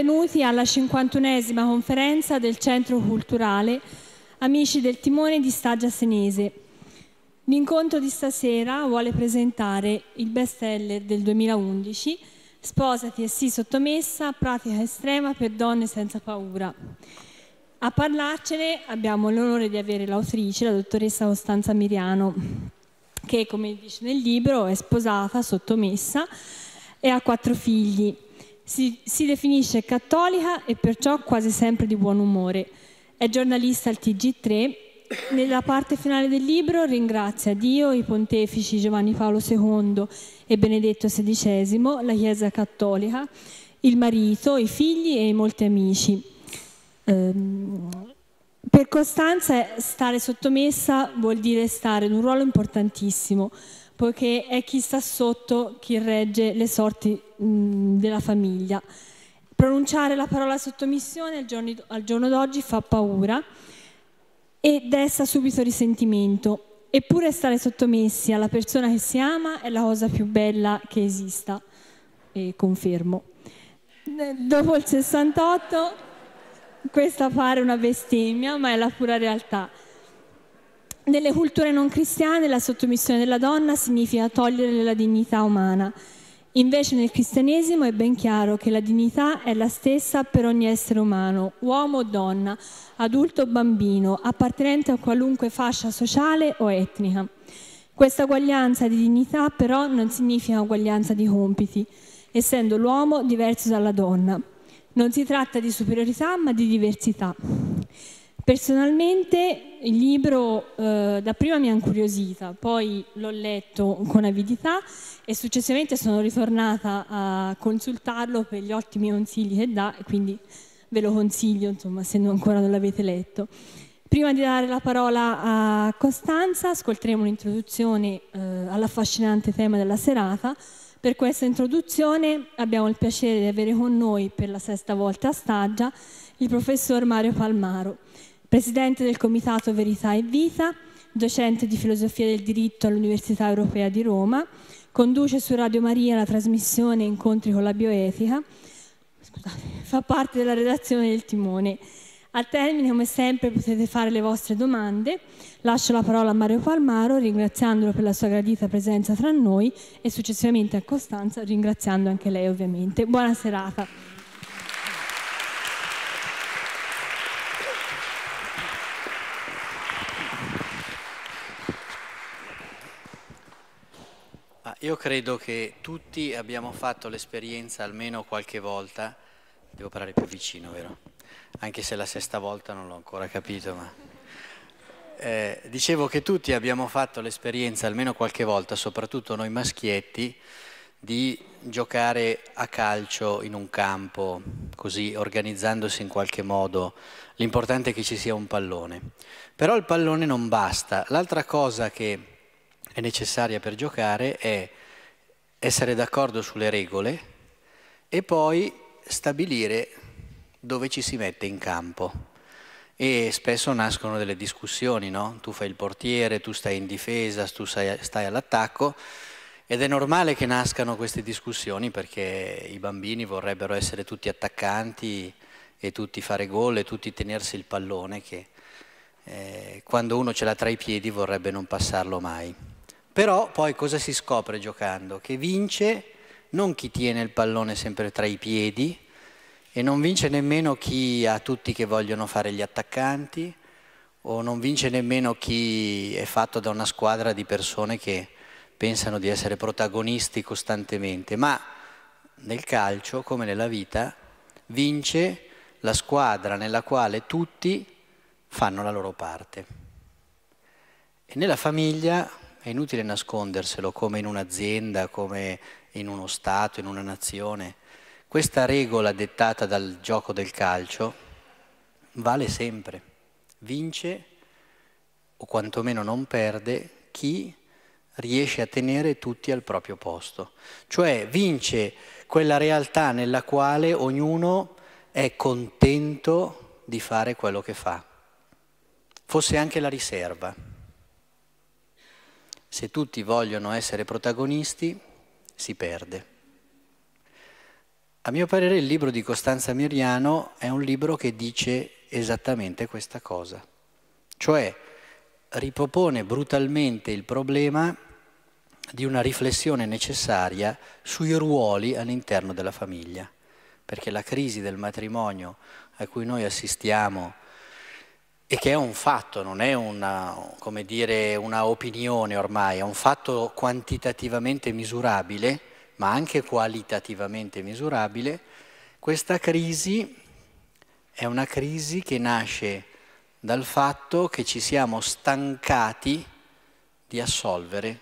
benvenuti alla 51esima conferenza del Centro Culturale Amici del Timone di Stagia Senese. L'incontro di stasera vuole presentare il bestseller del 2011 Sposati e sii sottomessa, pratica estrema per donne senza paura. A parlarcene abbiamo l'onore di avere l'autrice, la dottoressa Costanza Miriano, che come dice nel libro è sposata, sottomessa e ha quattro figli. Si, si definisce cattolica e perciò quasi sempre di buon umore. È giornalista al TG3 nella parte finale del libro ringrazia Dio, i pontefici Giovanni Paolo II e Benedetto XVI, la Chiesa Cattolica, il marito, i figli e molti amici. Ehm, per Costanza stare sottomessa vuol dire stare in un ruolo importantissimo, poiché è chi sta sotto chi regge le sorti mm, della famiglia. Pronunciare la parola sottomissione al giorno, al giorno d'oggi fa paura e desta subito risentimento. Eppure stare sottomessi alla persona che si ama è la cosa più bella che esista, e confermo. Dopo il 68 questa pare una bestemmia, ma è la pura realtà. Nelle culture non cristiane la sottomissione della donna significa togliere la dignità umana. Invece nel cristianesimo è ben chiaro che la dignità è la stessa per ogni essere umano, uomo o donna, adulto o bambino, appartenente a qualunque fascia sociale o etnica. Questa uguaglianza di dignità però non significa uguaglianza di compiti, essendo l'uomo diverso dalla donna. Non si tratta di superiorità ma di diversità. Personalmente il libro eh, dapprima mi ha incuriosita, poi l'ho letto con avidità e successivamente sono ritornata a consultarlo per gli ottimi consigli che dà e quindi ve lo consiglio insomma, se non ancora non l'avete letto. Prima di dare la parola a Costanza ascolteremo un'introduzione eh, all'affascinante tema della serata. Per questa introduzione abbiamo il piacere di avere con noi per la sesta volta a Staggia il professor Mario Palmaro presidente del Comitato Verità e Vita, docente di filosofia del diritto all'Università Europea di Roma, conduce su Radio Maria la trasmissione Incontri con la bioetica, Scusate, fa parte della redazione del Timone. Al termine, come sempre, potete fare le vostre domande. Lascio la parola a Mario Palmaro, ringraziandolo per la sua gradita presenza tra noi e successivamente a Costanza, ringraziando anche lei ovviamente. Buona serata. Io credo che tutti abbiamo fatto l'esperienza almeno qualche volta, devo parlare più vicino, vero? Anche se la sesta volta non l'ho ancora capito, ma... Eh, dicevo che tutti abbiamo fatto l'esperienza almeno qualche volta, soprattutto noi maschietti, di giocare a calcio in un campo, così organizzandosi in qualche modo. L'importante è che ci sia un pallone. Però il pallone non basta. L'altra cosa che è necessaria per giocare è essere d'accordo sulle regole e poi stabilire dove ci si mette in campo. E spesso nascono delle discussioni, no? Tu fai il portiere, tu stai in difesa, tu stai all'attacco ed è normale che nascano queste discussioni perché i bambini vorrebbero essere tutti attaccanti e tutti fare gol e tutti tenersi il pallone che eh, quando uno ce l'ha tra i piedi vorrebbe non passarlo mai. Però poi cosa si scopre giocando? Che vince non chi tiene il pallone sempre tra i piedi e non vince nemmeno chi ha tutti che vogliono fare gli attaccanti o non vince nemmeno chi è fatto da una squadra di persone che pensano di essere protagonisti costantemente, ma nel calcio, come nella vita, vince la squadra nella quale tutti fanno la loro parte. E nella famiglia è inutile nasconderselo come in un'azienda, come in uno Stato, in una nazione. Questa regola dettata dal gioco del calcio vale sempre. Vince o quantomeno non perde chi riesce a tenere tutti al proprio posto. Cioè vince quella realtà nella quale ognuno è contento di fare quello che fa. Fosse anche la riserva se tutti vogliono essere protagonisti, si perde. A mio parere il libro di Costanza Miriano è un libro che dice esattamente questa cosa, cioè ripropone brutalmente il problema di una riflessione necessaria sui ruoli all'interno della famiglia, perché la crisi del matrimonio a cui noi assistiamo e che è un fatto, non è una, dire, una, opinione ormai, è un fatto quantitativamente misurabile, ma anche qualitativamente misurabile, questa crisi è una crisi che nasce dal fatto che ci siamo stancati di assolvere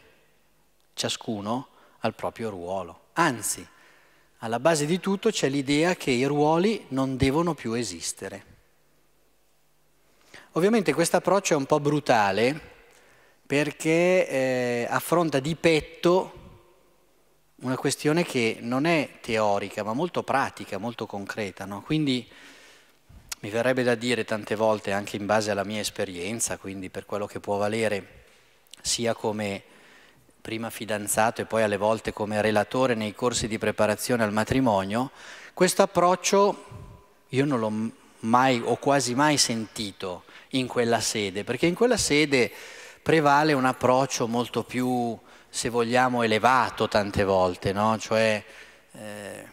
ciascuno al proprio ruolo. Anzi, alla base di tutto c'è l'idea che i ruoli non devono più esistere. Ovviamente questo approccio è un po' brutale perché eh, affronta di petto una questione che non è teorica ma molto pratica, molto concreta. No? Quindi mi verrebbe da dire tante volte anche in base alla mia esperienza, quindi per quello che può valere sia come prima fidanzato e poi alle volte come relatore nei corsi di preparazione al matrimonio, questo approccio io non l'ho mai o quasi mai sentito in quella sede, perché in quella sede prevale un approccio molto più, se vogliamo, elevato tante volte, no? cioè eh,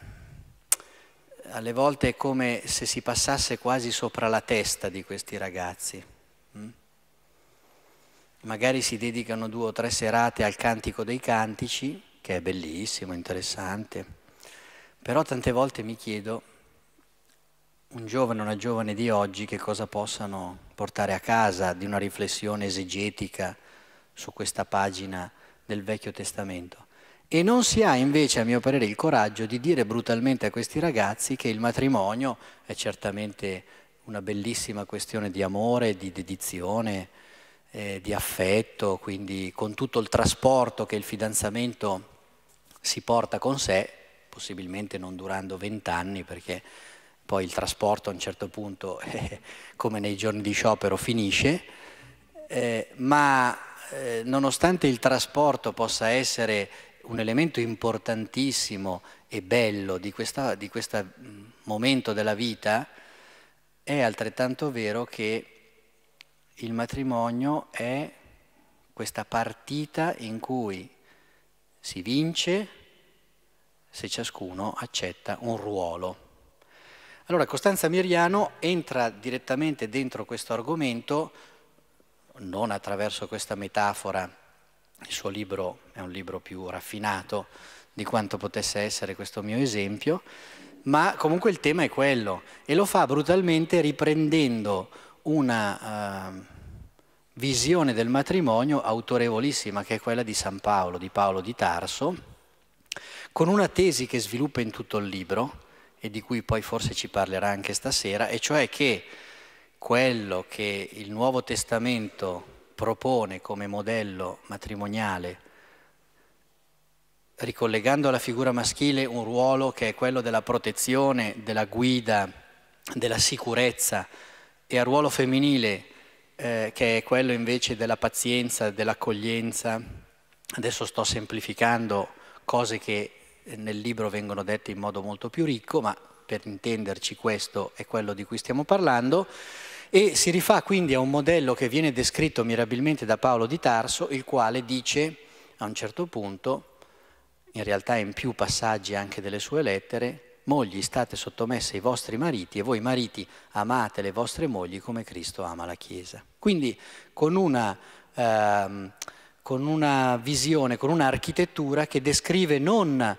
alle volte è come se si passasse quasi sopra la testa di questi ragazzi. Mm? Magari si dedicano due o tre serate al cantico dei cantici, che è bellissimo, interessante, però tante volte mi chiedo un giovane o una giovane di oggi che cosa possano portare a casa di una riflessione esegetica su questa pagina del Vecchio Testamento. E non si ha invece, a mio parere, il coraggio di dire brutalmente a questi ragazzi che il matrimonio è certamente una bellissima questione di amore, di dedizione, eh, di affetto, quindi con tutto il trasporto che il fidanzamento si porta con sé, possibilmente non durando vent'anni perché poi il trasporto a un certo punto, eh, come nei giorni di sciopero, finisce, eh, ma eh, nonostante il trasporto possa essere un elemento importantissimo e bello di questo mm, momento della vita, è altrettanto vero che il matrimonio è questa partita in cui si vince se ciascuno accetta un ruolo. Allora Costanza Miriano entra direttamente dentro questo argomento, non attraverso questa metafora, il suo libro è un libro più raffinato di quanto potesse essere questo mio esempio, ma comunque il tema è quello e lo fa brutalmente riprendendo una uh, visione del matrimonio autorevolissima che è quella di San Paolo, di Paolo di Tarso, con una tesi che sviluppa in tutto il libro, e di cui poi forse ci parlerà anche stasera, e cioè che quello che il Nuovo Testamento propone come modello matrimoniale, ricollegando alla figura maschile un ruolo che è quello della protezione, della guida, della sicurezza, e al ruolo femminile eh, che è quello invece della pazienza, dell'accoglienza. Adesso sto semplificando cose che eh, nel libro vengono dette in modo molto più ricco, ma per intenderci questo è quello di cui stiamo parlando, e si rifà quindi a un modello che viene descritto mirabilmente da Paolo di Tarso, il quale dice a un certo punto, in realtà in più passaggi anche delle sue lettere, mogli state sottomesse ai vostri mariti e voi mariti amate le vostre mogli come Cristo ama la Chiesa. Quindi con una... Ehm, con una visione, con un'architettura che descrive non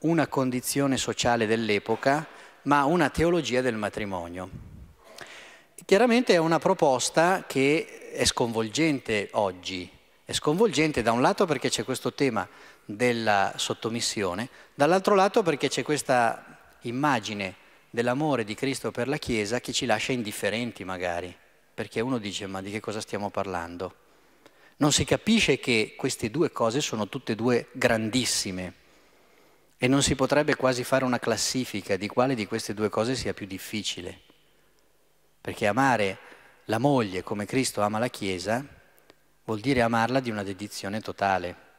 una condizione sociale dell'epoca, ma una teologia del matrimonio. Chiaramente è una proposta che è sconvolgente oggi, è sconvolgente da un lato perché c'è questo tema della sottomissione, dall'altro lato perché c'è questa immagine dell'amore di Cristo per la Chiesa che ci lascia indifferenti magari, perché uno dice ma di che cosa stiamo parlando? Non si capisce che queste due cose sono tutte e due grandissime e non si potrebbe quasi fare una classifica di quale di queste due cose sia più difficile, perché amare la moglie come Cristo ama la Chiesa vuol dire amarla di una dedizione totale.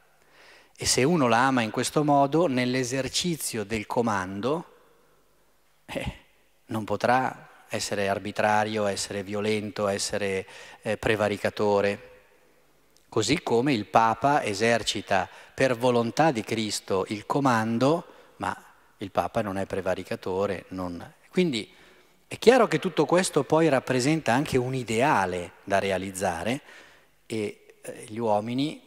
E se uno la ama in questo modo, nell'esercizio del comando, eh, non potrà essere arbitrario, essere violento, essere eh, prevaricatore così come il Papa esercita per volontà di Cristo il comando, ma il Papa non è prevaricatore. Non... Quindi è chiaro che tutto questo poi rappresenta anche un ideale da realizzare e eh, gli uomini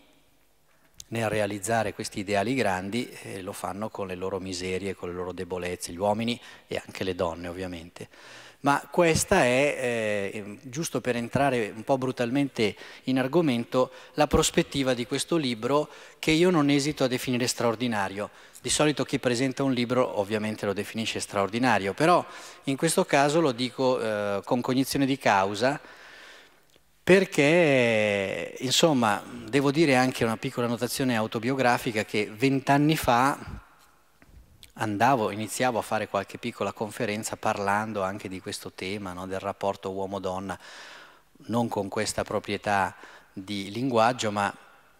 nel realizzare questi ideali grandi eh, lo fanno con le loro miserie, con le loro debolezze, gli uomini e anche le donne ovviamente. Ma questa è, eh, giusto per entrare un po' brutalmente in argomento, la prospettiva di questo libro che io non esito a definire straordinario. Di solito chi presenta un libro ovviamente lo definisce straordinario, però in questo caso lo dico eh, con cognizione di causa, perché insomma devo dire anche una piccola notazione autobiografica che vent'anni fa andavo, iniziavo a fare qualche piccola conferenza parlando anche di questo tema, no, del rapporto uomo-donna, non con questa proprietà di linguaggio, ma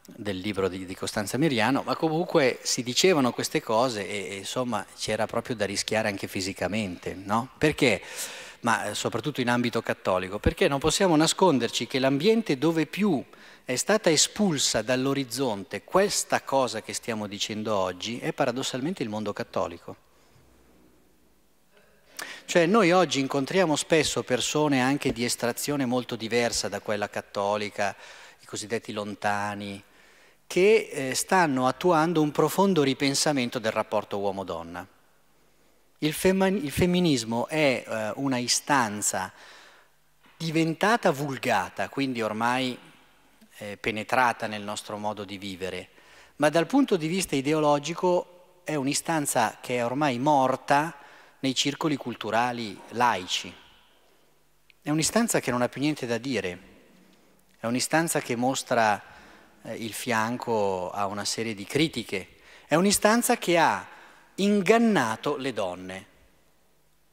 del libro di, di, Costanza Miriano, ma comunque si dicevano queste cose e, e insomma c'era proprio da rischiare anche fisicamente, no? Perché? Ma eh, soprattutto in ambito cattolico, perché non possiamo nasconderci che l'ambiente dove più è stata espulsa dall'orizzonte questa cosa che stiamo dicendo oggi è paradossalmente il mondo cattolico. Cioè noi oggi incontriamo spesso persone anche di estrazione molto diversa da quella cattolica, i cosiddetti lontani, che eh, stanno attuando un profondo ripensamento del rapporto uomo-donna. Il, fem- il femminismo è eh, una istanza diventata vulgata, quindi ormai eh, penetrata nel nostro modo di vivere, ma dal punto di vista ideologico è un'istanza che è ormai morta nei circoli culturali laici. È un'istanza che non ha più niente da dire, è un'istanza che mostra eh, il fianco a una serie di critiche, è un'istanza che ha ingannato le donne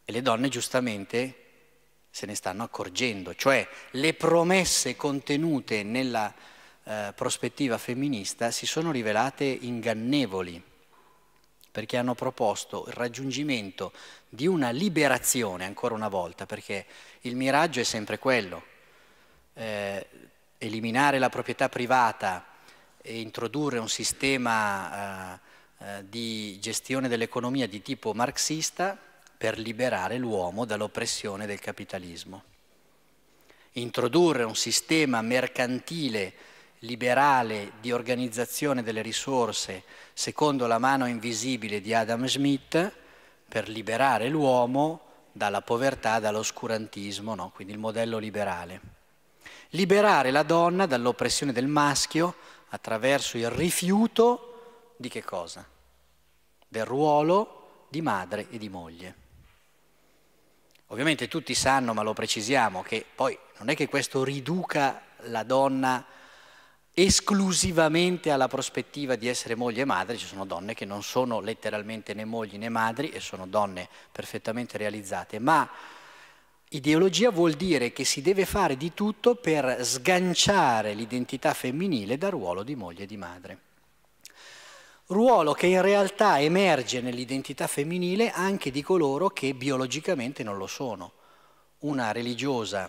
e le donne giustamente se ne stanno accorgendo, cioè le promesse contenute nella eh, prospettiva femminista si sono rivelate ingannevoli, perché hanno proposto il raggiungimento di una liberazione, ancora una volta, perché il miraggio è sempre quello, eh, eliminare la proprietà privata e introdurre un sistema eh, eh di gestione dell'economia di tipo marxista per liberare l'uomo dall'oppressione del capitalismo. Introdurre un sistema mercantile, liberale, di organizzazione delle risorse secondo la mano invisibile di Adam Smith per liberare l'uomo dalla povertà, dall'oscurantismo, no? quindi il modello liberale. Liberare la donna dall'oppressione del maschio attraverso il rifiuto di che cosa? Del ruolo di madre e di moglie. Ovviamente tutti sanno, ma lo precisiamo, che poi non è che questo riduca la donna esclusivamente alla prospettiva di essere moglie e madre, ci sono donne che non sono letteralmente né mogli né madri e sono donne perfettamente realizzate, ma ideologia vuol dire che si deve fare di tutto per sganciare l'identità femminile dal ruolo di moglie e di madre ruolo che in realtà emerge nell'identità femminile anche di coloro che biologicamente non lo sono. Una religiosa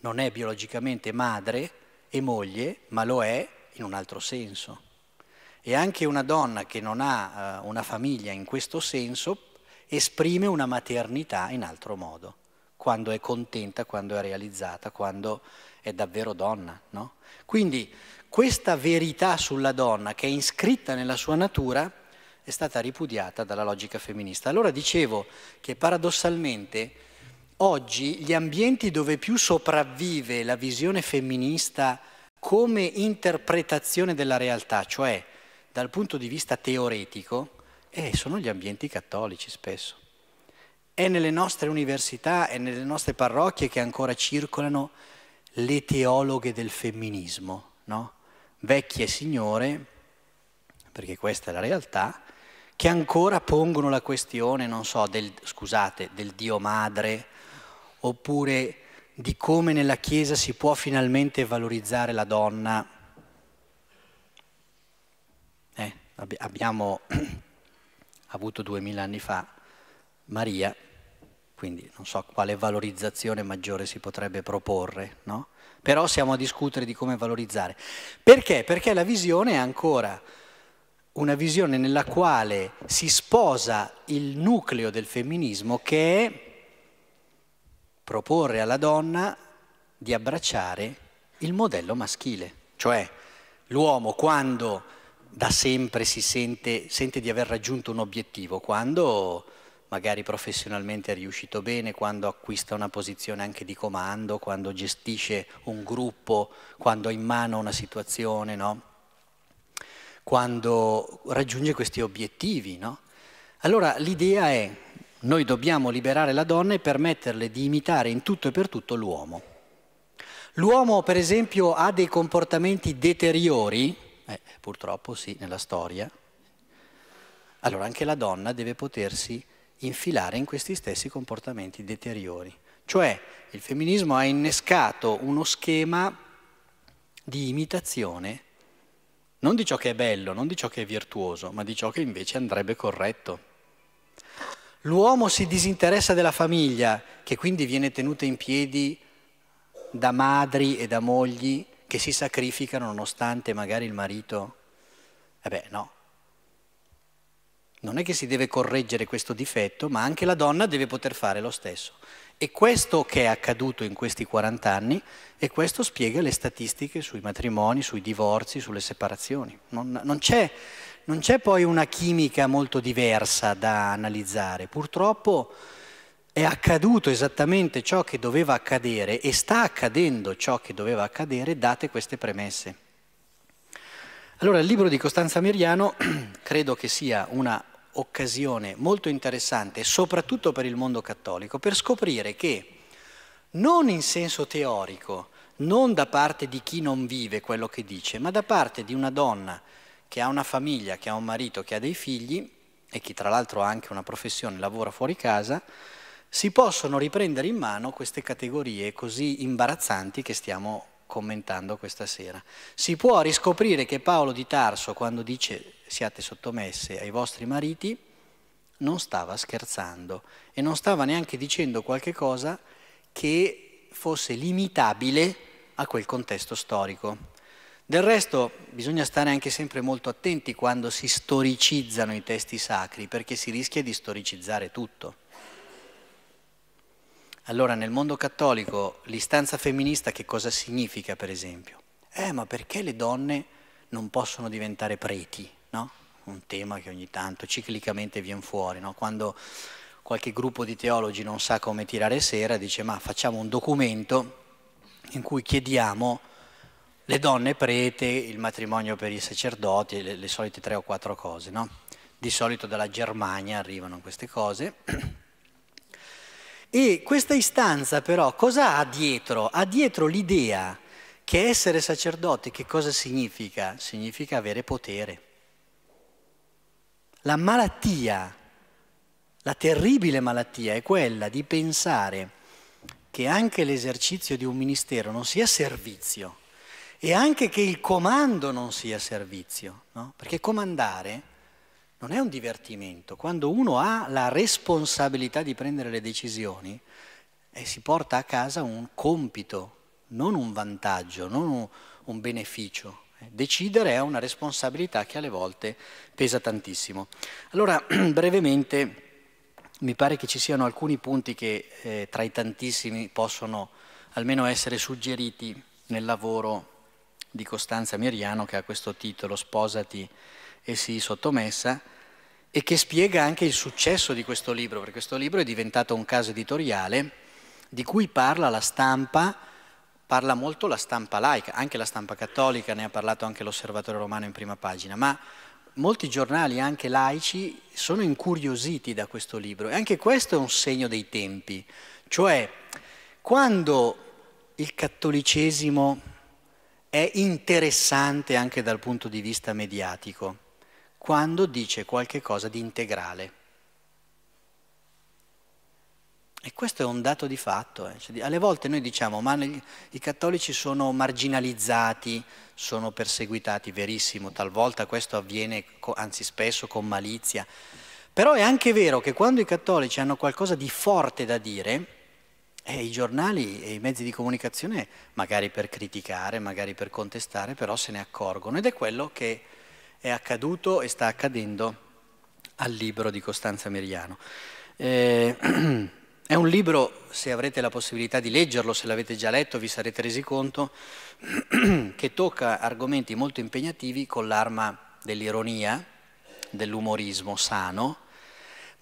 non è biologicamente madre e moglie, ma lo è in un altro senso. E anche una donna che non ha eh, una famiglia in questo senso esprime una maternità in altro modo, quando è contenta, quando è realizzata, quando è davvero donna. No? Quindi questa verità sulla donna che è iscritta nella sua natura è stata ripudiata dalla logica femminista. Allora dicevo che paradossalmente oggi gli ambienti dove più sopravvive la visione femminista come interpretazione della realtà, cioè dal punto di vista teoretico, eh, sono gli ambienti cattolici spesso. È nelle nostre università e nelle nostre parrocchie che ancora circolano le teologhe del femminismo, no? vecchie signore, perché questa è la realtà, che ancora pongono la questione, non so, del, scusate, del Dio madre, oppure di come nella Chiesa si può finalmente valorizzare la donna. Eh, abbiamo avuto duemila anni fa Maria, quindi non so quale valorizzazione maggiore si potrebbe proporre, no? però siamo a discutere di come valorizzare. Perché? Perché la visione è ancora una visione nella quale si sposa il nucleo del femminismo che è proporre alla donna di abbracciare il modello maschile, cioè l'uomo quando da sempre si sente, sente di aver raggiunto un obiettivo, quando magari professionalmente è riuscito bene, quando acquista una posizione anche di comando, quando gestisce un gruppo, quando ha in mano una situazione, no? quando raggiunge questi obiettivi. No? Allora l'idea è, noi dobbiamo liberare la donna e permetterle di imitare in tutto e per tutto l'uomo. L'uomo per esempio ha dei comportamenti deteriori, eh, purtroppo sì, nella storia, allora anche la donna deve potersi infilare in questi stessi comportamenti deteriori. Cioè il femminismo ha innescato uno schema di imitazione non di ciò che è bello, non di ciò che è virtuoso, ma di ciò che invece andrebbe corretto. L'uomo si disinteressa della famiglia, che quindi viene tenuta in piedi da madri e da mogli che si sacrificano nonostante magari il marito. Eh beh, no, non è che si deve correggere questo difetto, ma anche la donna deve poter fare lo stesso. E questo che è accaduto in questi 40 anni, e questo spiega le statistiche sui matrimoni, sui divorzi, sulle separazioni. Non, non, c'è, non c'è poi una chimica molto diversa da analizzare. Purtroppo è accaduto esattamente ciò che doveva accadere e sta accadendo ciò che doveva accadere date queste premesse. Allora il libro di Costanza Miriano credo che sia una occasione molto interessante, soprattutto per il mondo cattolico, per scoprire che non in senso teorico, non da parte di chi non vive quello che dice, ma da parte di una donna che ha una famiglia, che ha un marito, che ha dei figli e che tra l'altro ha anche una professione, lavora fuori casa, si possono riprendere in mano queste categorie così imbarazzanti che stiamo commentando questa sera. Si può riscoprire che Paolo di Tarso, quando dice siate sottomesse ai vostri mariti, non stava scherzando e non stava neanche dicendo qualche cosa che fosse limitabile a quel contesto storico. Del resto bisogna stare anche sempre molto attenti quando si storicizzano i testi sacri, perché si rischia di storicizzare tutto. Allora nel mondo cattolico l'istanza femminista che cosa significa per esempio? Eh ma perché le donne non possono diventare preti? no? un tema che ogni tanto ciclicamente viene fuori, no? quando qualche gruppo di teologi non sa come tirare sera, dice ma facciamo un documento in cui chiediamo le donne prete, il matrimonio per i sacerdoti, le, le solite tre o quattro cose. No? Di solito dalla Germania arrivano queste cose. E questa istanza però cosa ha dietro? Ha dietro l'idea che essere sacerdoti che cosa significa? Significa avere potere la malattia, la terribile malattia è quella di pensare che anche l'esercizio di un ministero non sia servizio e anche che il comando non sia servizio, no? perché comandare non è un divertimento, quando uno ha la responsabilità di prendere le decisioni e eh, si porta a casa un compito, non un vantaggio, non un beneficio. Decidere è una responsabilità che alle volte pesa tantissimo. Allora, brevemente, mi pare che ci siano alcuni punti che eh, tra i tantissimi possono almeno essere suggeriti nel lavoro di Costanza Miriano che ha questo titolo Sposati e sii sottomessa e che spiega anche il successo di questo libro, perché questo libro è diventato un caso editoriale di cui parla la stampa parla molto la stampa laica, anche la stampa cattolica, ne ha parlato anche l'Osservatore Romano in prima pagina, ma molti giornali, anche laici, sono incuriositi da questo libro e anche questo è un segno dei tempi, cioè quando il cattolicesimo è interessante anche dal punto di vista mediatico, quando dice qualche cosa di integrale e questo è un dato di fatto. Eh. Cioè, alle volte noi diciamo, ma i cattolici sono marginalizzati, sono perseguitati, verissimo, talvolta questo avviene, anzi spesso, con malizia. Però è anche vero che quando i cattolici hanno qualcosa di forte da dire, eh, i giornali e i mezzi di comunicazione, magari per criticare, magari per contestare, però se ne accorgono. Ed è quello che è accaduto e sta accadendo al libro di Costanza Meriano. Eh, È un libro, se avrete la possibilità di leggerlo, se l'avete già letto vi sarete resi conto, che tocca argomenti molto impegnativi con l'arma dell'ironia, dell'umorismo sano,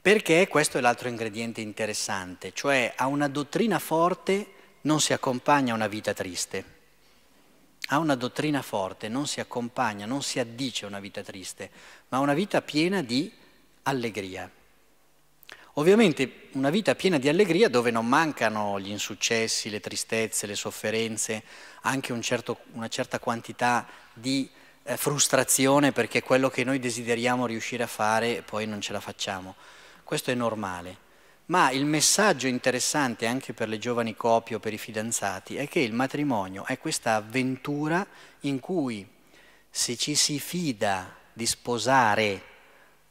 perché questo è l'altro ingrediente interessante, cioè a una dottrina forte non si accompagna una vita triste. A una dottrina forte non si accompagna, non si addice una vita triste, ma una vita piena di allegria. Ovviamente una vita piena di allegria dove non mancano gli insuccessi, le tristezze, le sofferenze, anche un certo, una certa quantità di eh, frustrazione perché quello che noi desideriamo riuscire a fare poi non ce la facciamo. Questo è normale. Ma il messaggio interessante anche per le giovani coppie o per i fidanzati è che il matrimonio è questa avventura in cui se ci si fida di sposare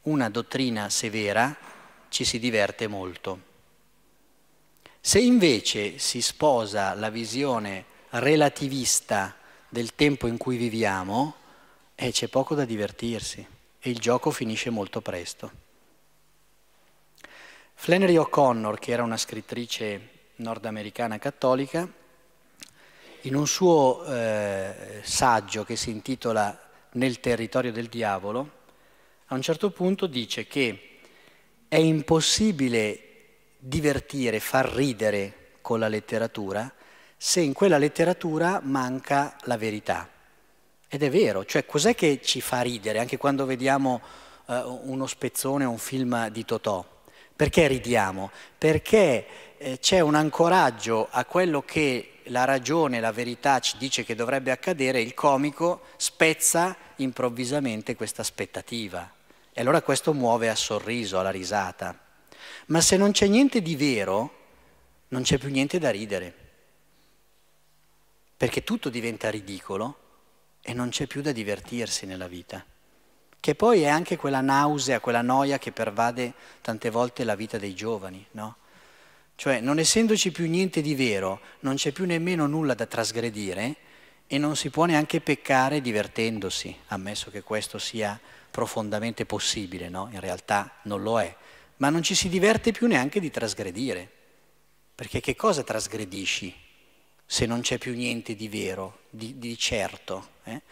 una dottrina severa, ci si diverte molto. Se invece si sposa la visione relativista del tempo in cui viviamo, eh, c'è poco da divertirsi e il gioco finisce molto presto. Flannery O'Connor, che era una scrittrice nordamericana cattolica, in un suo eh, saggio che si intitola Nel territorio del diavolo, a un certo punto dice che è impossibile divertire, far ridere con la letteratura se in quella letteratura manca la verità. Ed è vero, cioè cos'è che ci fa ridere anche quando vediamo eh, uno spezzone un film di Totò? Perché ridiamo? Perché eh, c'è un ancoraggio a quello che la ragione, la verità ci dice che dovrebbe accadere, il comico spezza improvvisamente questa aspettativa. E allora questo muove al sorriso, alla risata. Ma se non c'è niente di vero, non c'è più niente da ridere. Perché tutto diventa ridicolo e non c'è più da divertirsi nella vita. Che poi è anche quella nausea, quella noia che pervade tante volte la vita dei giovani, no? Cioè, non essendoci più niente di vero, non c'è più nemmeno nulla da trasgredire e non si può neanche peccare divertendosi, ammesso che questo sia profondamente possibile, no? in realtà non lo è, ma non ci si diverte più neanche di trasgredire, perché che cosa trasgredisci se non c'è più niente di vero, di, di certo? Eh?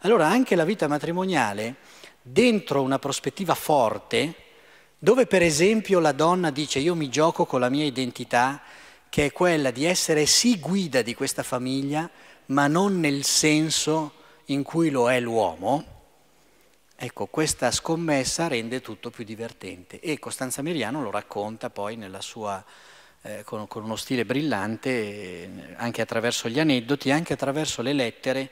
Allora anche la vita matrimoniale, dentro una prospettiva forte, dove per esempio la donna dice io mi gioco con la mia identità, che è quella di essere sì guida di questa famiglia, ma non nel senso in cui lo è l'uomo, Ecco, questa scommessa rende tutto più divertente e Costanza Meriano lo racconta poi sua, eh, con, con, uno stile brillante eh, anche attraverso gli aneddoti, anche attraverso le lettere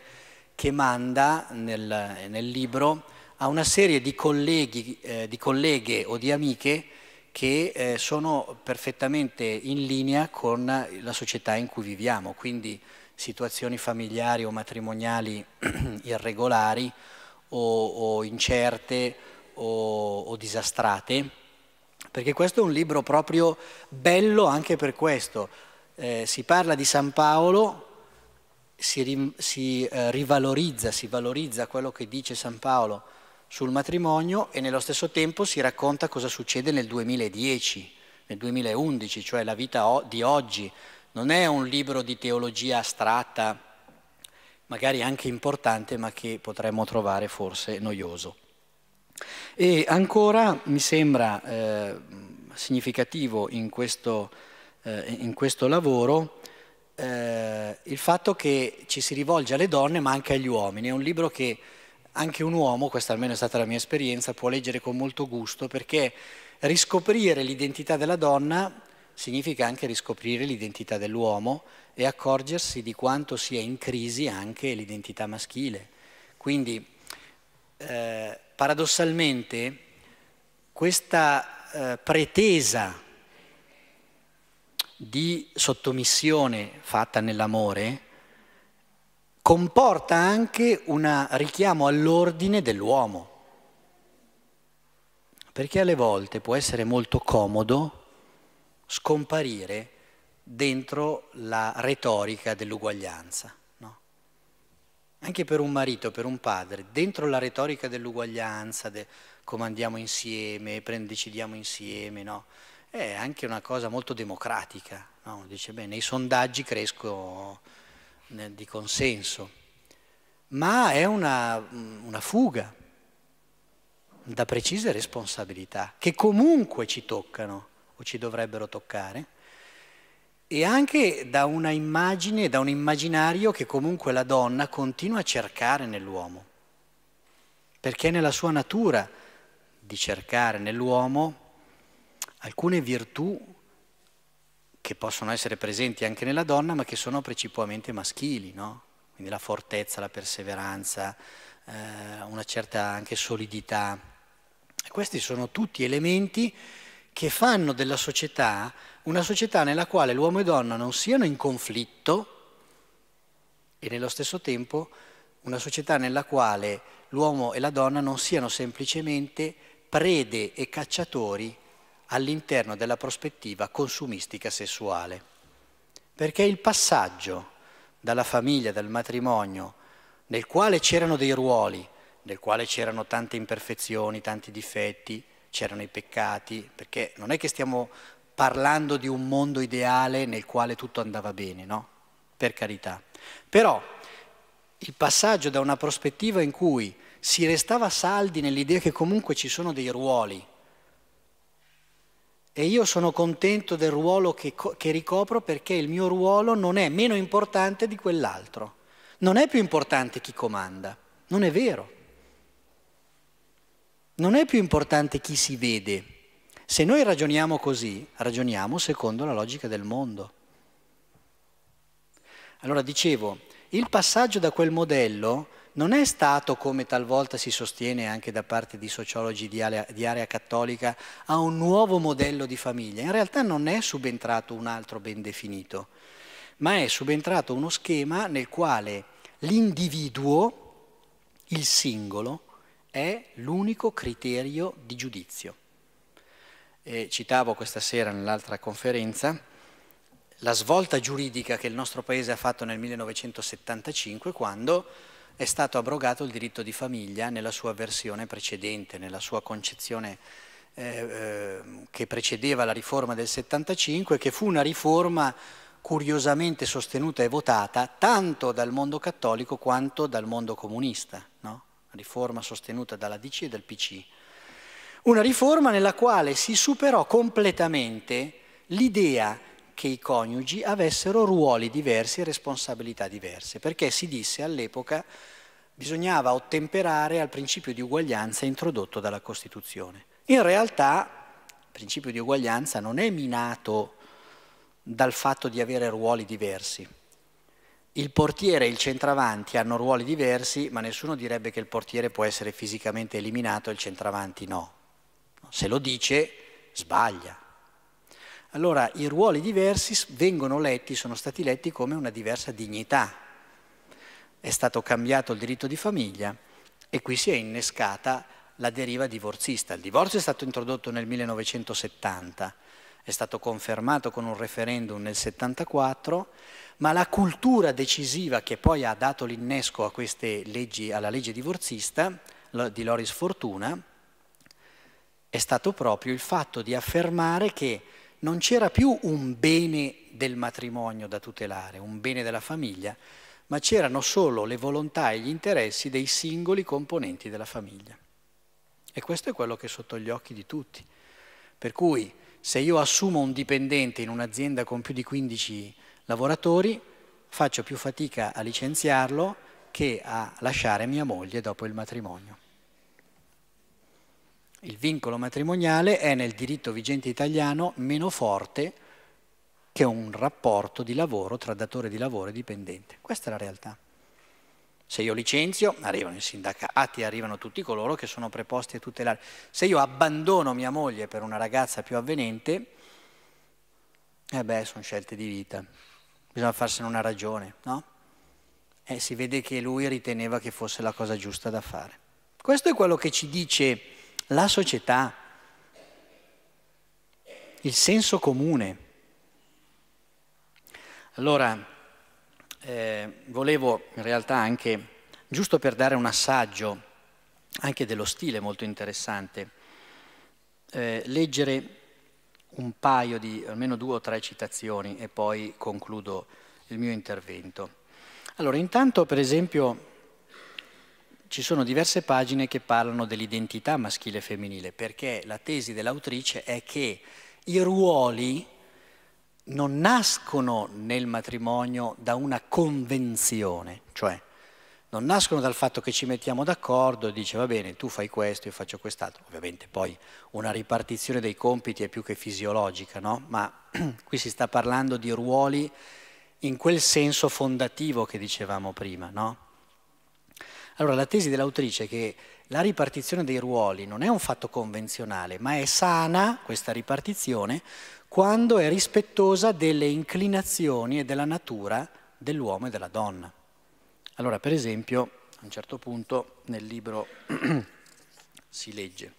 che manda nel, nel libro a una serie di, colleghi, eh, di, colleghe o di amiche che eh, sono perfettamente in linea con la società in cui viviamo, quindi situazioni familiari o matrimoniali irregolari o, o incerte o, o disastrate, perché questo è un libro proprio bello anche per questo. Eh, si parla di San Paolo, si, ri, si eh, rivalorizza, si valorizza quello che dice San Paolo sul matrimonio e nello stesso tempo si racconta cosa succede nel 2010, nel 2011, cioè la vita o- di oggi. Non è un libro di teologia astratta magari anche importante, ma che potremmo trovare forse noioso. E ancora mi sembra eh, significativo in questo, eh, in questo lavoro eh, il fatto che ci si rivolge alle donne ma anche agli uomini. È un libro che anche un uomo, questa almeno è stata la mia esperienza, può leggere con molto gusto perché riscoprire l'identità della donna significa anche riscoprire l'identità dell'uomo e accorgersi di quanto sia in crisi anche l'identità maschile. Quindi eh, paradossalmente questa eh, pretesa di sottomissione fatta nell'amore comporta anche un richiamo all'ordine dell'uomo. Perché alle volte può essere molto comodo scomparire dentro la retorica dell'uguaglianza. No? Anche per un marito, per un padre, dentro la retorica dell'uguaglianza, de comandiamo insieme, decidiamo insieme, no? è anche una cosa molto democratica. No? Dice, beh, nei sondaggi cresco di consenso. Ma è una, mm, una fuga da precise responsabilità che comunque ci toccano o ci dovrebbero toccare e anche da una immagine, da un immaginario che comunque la donna continua a cercare nell'uomo, perché è nella sua natura di cercare nell'uomo alcune virtù che possono essere presenti anche nella donna, ma che sono principalmente maschili, no? quindi la fortezza, la perseveranza, eh, una certa anche solidità. E questi sono tutti elementi che fanno della società una società nella quale l'uomo e donna non siano in conflitto e nello stesso tempo una società nella quale l'uomo e la donna non siano semplicemente prede e cacciatori all'interno della prospettiva consumistica sessuale. Perché il passaggio dalla famiglia, dal matrimonio, nel quale c'erano dei ruoli, nel quale c'erano tante imperfezioni, tanti difetti, c'erano i peccati, perché non è che stiamo parlando di un mondo ideale nel quale tutto andava bene, no? Per carità. Però il passaggio da una prospettiva in cui si restava saldi nell'idea che comunque ci sono dei ruoli e io sono contento del ruolo che, che ricopro perché il mio ruolo non è meno importante di quell'altro. Non è più importante chi comanda, non è vero. Non è più importante chi si vede, se noi ragioniamo così, ragioniamo secondo la logica del mondo. Allora dicevo, il passaggio da quel modello non è stato, come talvolta si sostiene anche da parte di sociologi di area, di area, cattolica, a un nuovo modello di famiglia. In realtà non è subentrato un altro ben definito, ma è subentrato uno schema nel quale l'individuo, il singolo, è l'unico criterio di giudizio eh, citavo questa sera nell'altra conferenza, la svolta giuridica che il nostro Paese ha fatto nel 1975 quando è stato abrogato il diritto di famiglia nella sua versione precedente, nella sua concezione eh, ehm, che precedeva la riforma del 75, che fu una riforma curiosamente sostenuta e votata tanto dal mondo cattolico quanto dal mondo comunista, no? riforma sostenuta dalla DC e dal PC. Una riforma nella quale si superò completamente l'idea che i coniugi avessero ruoli diversi e responsabilità diverse, perché si disse all'epoca bisognava ottemperare al principio di uguaglianza introdotto dalla Costituzione. In realtà il principio di uguaglianza non è minato dal fatto di avere ruoli diversi. Il portiere e il centravanti hanno ruoli diversi, ma nessuno direbbe che il portiere può essere fisicamente eliminato e il centravanti no. Se lo dice, sbaglia. Allora i ruoli diversi vengono letti, sono stati letti come una diversa dignità. È stato cambiato il diritto di famiglia e qui si è innescata la deriva divorzista. Il divorzio è stato introdotto nel 1970, è stato confermato con un referendum nel 1974, ma la cultura decisiva che poi ha dato l'innesco leggi, alla legge divorzista di Loris Fortuna è stato proprio il fatto di affermare che non c'era più un bene del matrimonio da tutelare, un bene della famiglia, ma c'erano solo le volontà e gli interessi dei singoli componenti della famiglia. E questo è quello che è sotto gli occhi di tutti. Per cui se io assumo un dipendente in un'azienda con più di 15 lavoratori, faccio più fatica a licenziarlo che a lasciare mia moglie dopo il matrimonio. Il vincolo matrimoniale è nel diritto vigente italiano meno forte che un rapporto di lavoro tra datore di lavoro e dipendente. Questa è la realtà. Se io licenzio, arrivano i sindacati, arrivano tutti coloro che sono preposti a tutelare. Se io abbandono mia moglie per una ragazza più avvenente, eh beh, sono scelte di vita. Bisogna farsene una ragione, no? E eh, si vede che lui riteneva che fosse la cosa giusta da fare. Questo è quello che ci dice la società, il senso comune. Allora, eh, volevo in realtà anche, giusto per dare un assaggio anche dello stile molto interessante, eh, leggere un paio di, almeno due o tre citazioni e poi concludo il mio intervento. Allora, intanto per esempio ci sono diverse pagine che parlano dell'identità maschile e femminile, perché la tesi dell'autrice è che i ruoli non nascono nel matrimonio da una convenzione, cioè non nascono dal fatto che ci mettiamo d'accordo e dice va bene, tu fai questo, io faccio quest'altro. Ovviamente poi una ripartizione dei compiti è più che fisiologica, no? Ma qui si sta parlando di ruoli in quel senso fondativo che dicevamo prima, no? Allora la tesi dell'autrice è che la ripartizione dei ruoli non è un fatto convenzionale, ma è sana questa ripartizione quando è rispettosa delle inclinazioni e della natura dell'uomo e della donna. Allora, per esempio, a un certo punto nel libro si legge,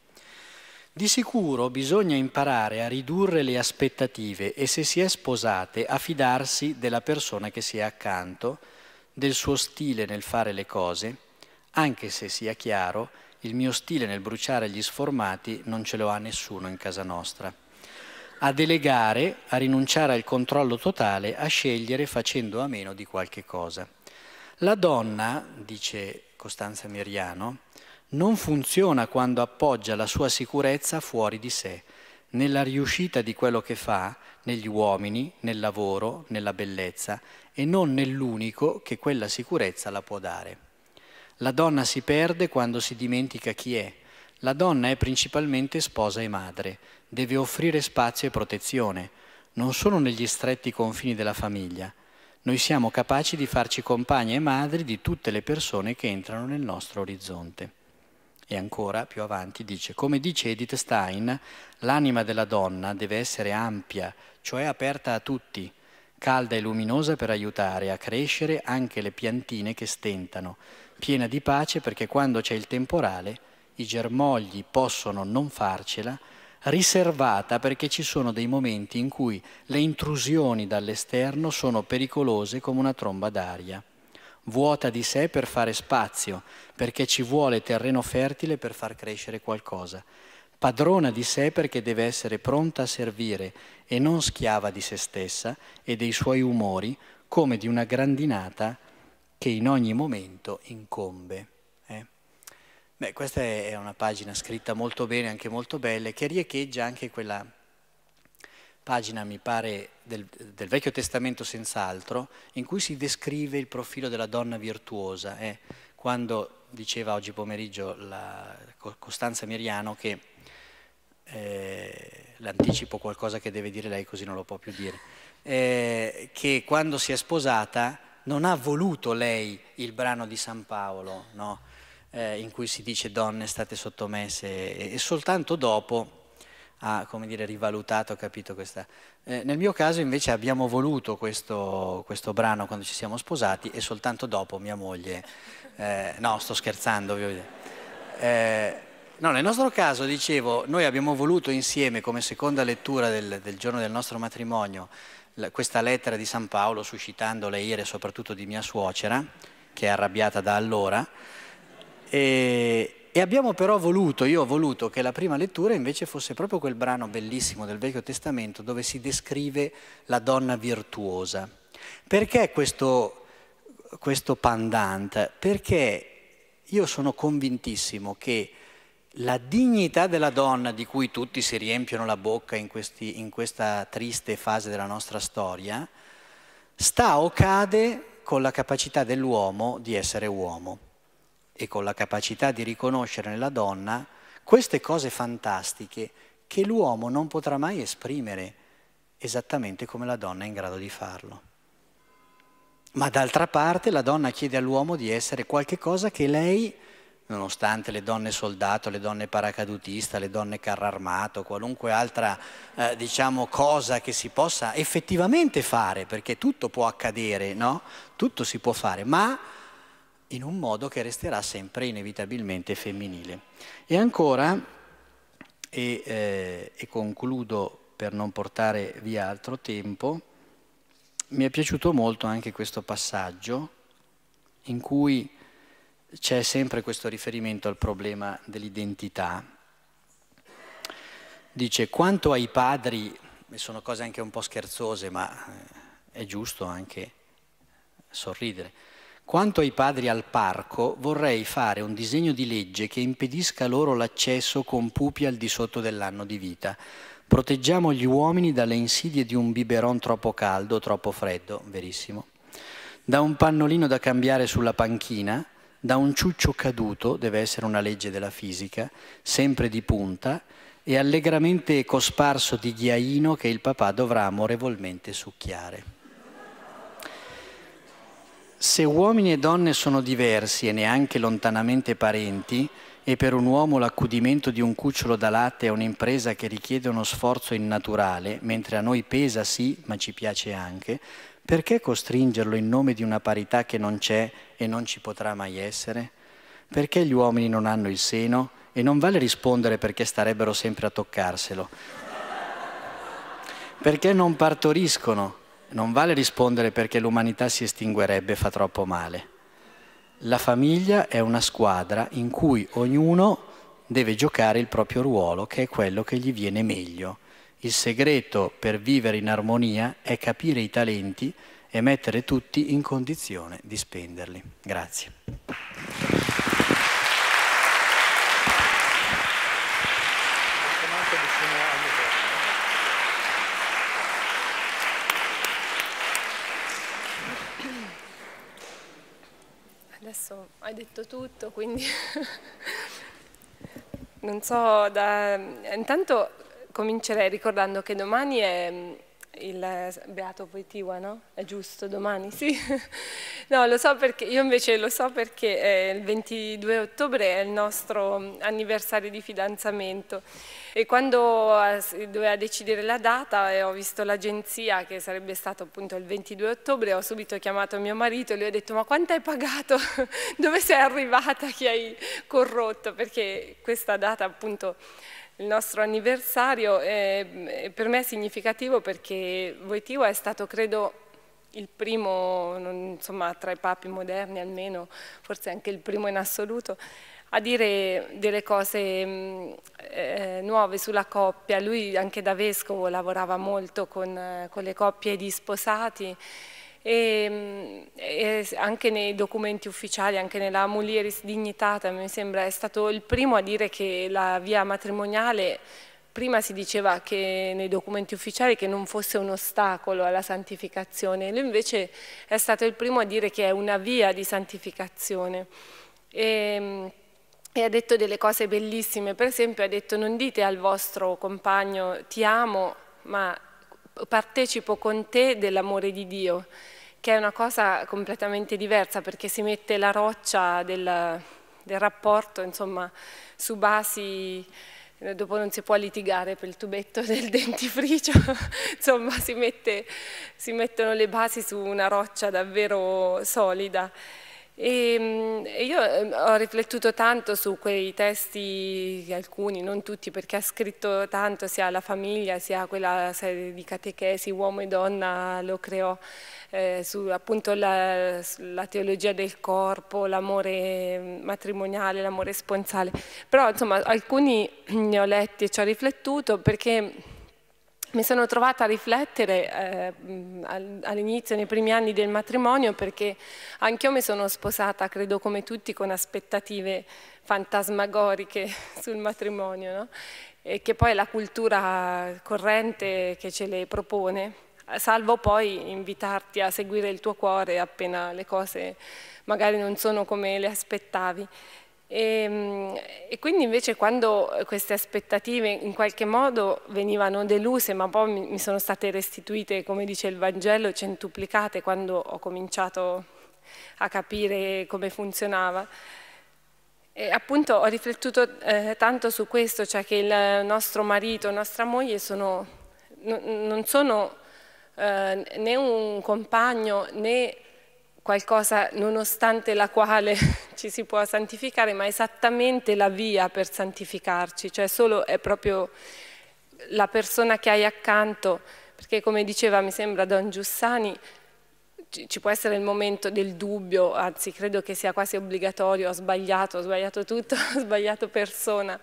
di sicuro bisogna imparare a ridurre le aspettative e se si è sposate a fidarsi della persona che si è accanto, del suo stile nel fare le cose, anche se sia chiaro, il mio stile nel bruciare gli sformati non ce lo ha nessuno in casa nostra. A delegare, a rinunciare al controllo totale, a scegliere facendo a meno di qualche cosa. La donna, dice Costanza Miriano, non funziona quando appoggia la sua sicurezza fuori di sé, nella riuscita di quello che fa, negli uomini, nel lavoro, nella bellezza e non nell'unico che quella sicurezza la può dare. La donna si perde quando si dimentica chi è. La donna è principalmente sposa e madre, deve offrire spazio e protezione, non solo negli stretti confini della famiglia. Noi siamo capaci di farci compagne e madri di tutte le persone che entrano nel nostro orizzonte. E ancora più avanti dice, come dice Edith Stein, l'anima della donna deve essere ampia, cioè aperta a tutti, calda e luminosa per aiutare a crescere anche le piantine che stentano, piena di pace perché quando c'è il temporale i germogli possono non farcela, riservata perché ci sono dei momenti in cui le intrusioni dall'esterno sono pericolose come una tromba d'aria, vuota di sé per fare spazio, perché ci vuole terreno fertile per far crescere qualcosa, padrona di sé perché deve essere pronta a servire e non schiava di se stessa e dei suoi umori come di una grandinata che in ogni momento incombe. Eh? Beh, questa è una pagina scritta molto bene, anche molto bella, che riecheggia anche quella pagina, mi pare, del, del Vecchio Testamento senz'altro, in cui si descrive il profilo della donna virtuosa. Eh? Quando diceva oggi pomeriggio la Costanza Miriano che eh, l'anticipo qualcosa che deve dire lei così non lo può più dire, eh, che quando si è sposata non ha voluto lei il brano di San Paolo, no? eh, in cui si dice donne state sottomesse e, e soltanto dopo ha dire, rivalutato, capito questa. Eh, nel mio caso invece abbiamo voluto questo, questo, brano quando ci siamo sposati e soltanto dopo mia moglie, eh, no sto scherzando ovviamente. Eh, no, nel nostro caso, dicevo, noi abbiamo voluto insieme come seconda lettura del, del giorno del nostro matrimonio questa lettera di San Paolo suscitando le ire soprattutto di mia suocera, che è arrabbiata da allora, e, e, abbiamo però voluto, io ho voluto che la prima lettura invece fosse proprio quel brano bellissimo del Vecchio Testamento dove si descrive la donna virtuosa. Perché questo, questo pandant? Perché io sono convintissimo che la dignità della donna di cui tutti si riempiono la bocca in, questi, in questa triste fase della nostra storia sta o cade con la capacità dell'uomo di essere uomo e con la capacità di riconoscere nella donna queste cose fantastiche che l'uomo non potrà mai esprimere esattamente come la donna è in grado di farlo. Ma d'altra parte la donna chiede all'uomo di essere qualche cosa che lei nonostante le donne soldato, le donne paracadutista, le donne carro armato, qualunque altra eh, diciamo, cosa che si possa effettivamente fare, perché tutto può accadere, no? tutto si può fare, ma in un modo che resterà sempre inevitabilmente femminile. E ancora, e, eh, e concludo per non portare via altro tempo, mi è piaciuto molto anche questo passaggio in cui c'è sempre questo riferimento al problema dell'identità. Dice quanto ai padri, e sono cose anche un po' scherzose, ma eh, è giusto anche sorridere, quanto ai padri al parco vorrei fare un disegno di legge che impedisca loro l'accesso con pupi al di sotto dell'anno di vita. Proteggiamo gli uomini dalle insidie di un biberon troppo caldo, troppo freddo, verissimo, da un pannolino da cambiare sulla panchina, da un ciuccio caduto, deve essere una legge della fisica, sempre di punta, e allegramente cosparso di ghiaino che il papà dovrà amorevolmente succhiare. Se uomini e donne sono diversi e neanche lontanamente parenti, e per un uomo l'accudimento di un cucciolo da latte è un'impresa che richiede uno sforzo innaturale, mentre a noi pesa sì, ma ci piace anche, perché costringerlo in nome di una parità che non c'è e non ci potrà mai essere? Perché gli uomini non hanno il seno e non vale rispondere perché starebbero sempre a toccarselo? Perché non partoriscono? Non vale rispondere perché l'umanità si estinguerebbe, fa troppo male. La famiglia è una squadra in cui ognuno deve giocare il proprio ruolo, che è quello che gli viene meglio. Il segreto per vivere in armonia è capire i talenti e mettere tutti in condizione di spenderli. Grazie. adesso hai detto tutto, quindi non so, da... intanto comincerei ricordando che domani è mm, il Beato Voitiva, no? È giusto, domani? Sì? no, lo so perché, io invece lo so perché eh, il 22 ottobre è il nostro mm, anniversario di fidanzamento e quando eh, doveva decidere la data e eh, ho visto l'agenzia che sarebbe stato appunto il 22 ottobre, ho subito chiamato mio marito e gli ho detto ma quanto hai pagato? Dove sei arrivata? Chi hai corrotto? Perché questa data appunto il nostro anniversario eh, è, per me è significativo perché Voitivo è stato, credo, il primo, insomma, tra i papi moderni almeno, forse anche il primo in assoluto, a dire delle cose mm, eh, nuove sulla coppia. Lui anche da vescovo lavorava molto con, eh, con le coppie di sposati, Ehm, e, e anche nei documenti ufficiali, anche nella Mulieris Dignitata mi sembra è stato il primo a dire che la via matrimoniale prima si diceva che nei documenti ufficiali che non fosse un ostacolo alla santificazione, lui invece è stato il primo a dire che è una via di santificazione. E, ehm, e ha detto delle cose bellissime, per esempio ha detto non dite al vostro compagno ti amo, ma partecipo con te dell'amore di Dio che è una cosa completamente diversa perché si mette la roccia del, del rapporto insomma, su basi dopo non si può litigare per il tubetto del dentifricio, insomma si, mette, si, mettono le basi su una roccia davvero solida Ehm, e, io ehm, ho riflettuto tanto su quei testi, alcuni, non tutti, perché ha scritto tanto sia la famiglia, sia quella serie di catechesi, uomo e donna lo creò, eh, su appunto la, la teologia del corpo, l'amore matrimoniale, l'amore sponsale. Però insomma alcuni ne ho letti e ci ho riflettuto perché mi sono trovata a riflettere eh, all'inizio, nei primi anni del matrimonio, perché anch'io mi sono sposata, credo come tutti, con aspettative fantasmagoriche sul matrimonio, no? e che poi è la cultura corrente che ce le propone, salvo poi invitarti a seguire il tuo cuore appena le cose magari non sono come le aspettavi. E, ehm, e, quindi invece quando queste aspettative in qualche modo venivano deluse, ma poi mi sono state restituite, come dice il Vangelo, centuplicate quando ho cominciato a capire come funzionava. E appunto ho riflettuto eh, tanto su questo, cioè che il nostro marito, nostra moglie sono, non sono eh, né un compagno né qualcosa nonostante la quale ci si può santificare, ma esattamente la via per santificarci, cioè solo è proprio la persona che hai accanto, perché come diceva mi sembra Don Giussani, ci può essere il momento del dubbio, anzi credo che sia quasi obbligatorio, ho sbagliato, ho sbagliato tutto, ho sbagliato persona,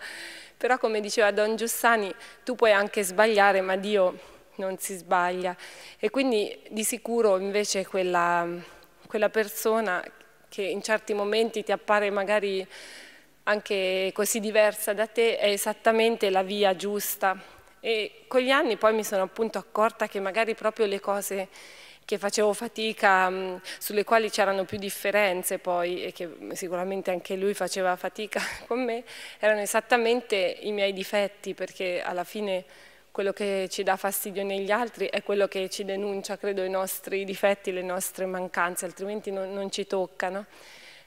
però come diceva Don Giussani, tu puoi anche sbagliare, ma Dio non si sbaglia e quindi di sicuro invece quella quella persona che in certi momenti ti appare magari anche così diversa da te è esattamente la via giusta. E con gli anni poi mi sono appunto accorta che magari proprio le cose che facevo fatica, mm, sulle quali c'erano più differenze poi e che sicuramente anche lui faceva fatica con me, erano esattamente i miei difetti perché alla fine quello che ci dà fastidio negli altri è quello che ci denuncia, credo, i nostri difetti, le nostre mancanze, altrimenti non, non ci toccano.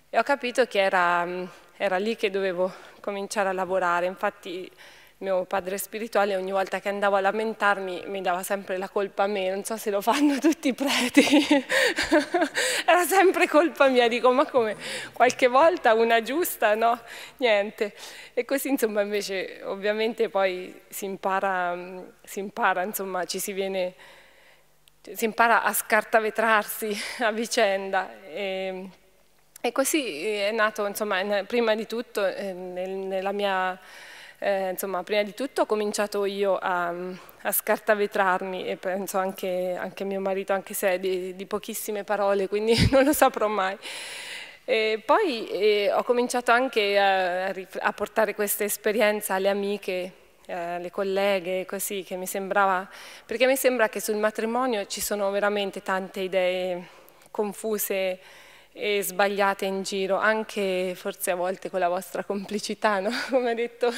E ho capito che era, era lì che dovevo cominciare a lavorare, infatti mio padre spirituale ogni volta che andavo a lamentarmi mi dava sempre la colpa a me, non so se lo fanno tutti i preti, era sempre colpa mia, dico ma come qualche volta una giusta, no? Niente. E così insomma invece ovviamente poi si impara, mm, si impara insomma ci si viene, si impara a scartavetrarsi a vicenda. E, e così è nato insomma prima di tutto eh, nella mia eh, insomma, prima di tutto ho cominciato io a, a scartavetrarmi e penso anche, anche, mio marito, anche se è di, di pochissime parole, quindi non lo saprò mai. E poi eh, ho cominciato anche a, a, portare questa esperienza alle amiche, eh, alle colleghe, così, che mi sembrava, perché mi sembra che sul matrimonio ci sono veramente tante idee confuse, e sbagliate in giro, anche forse a volte con la vostra complicità, no? come, ha detto,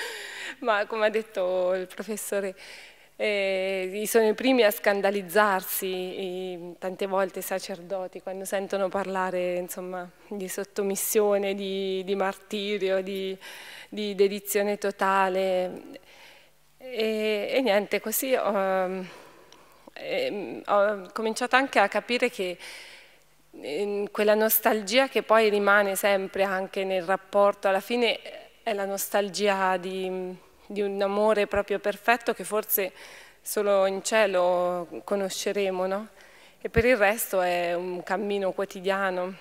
ma, come ha detto il professore. Eh, sono i primi a scandalizzarsi i, tante volte i sacerdoti quando sentono parlare insomma, di sottomissione, di, di martirio, di, di, dedizione totale. E, e niente, così ho, eh, ho cominciato anche a capire che quella nostalgia che poi rimane sempre anche nel rapporto, alla fine è la nostalgia di, di un amore proprio perfetto che forse solo in cielo conosceremo, no? E per il resto è un cammino quotidiano.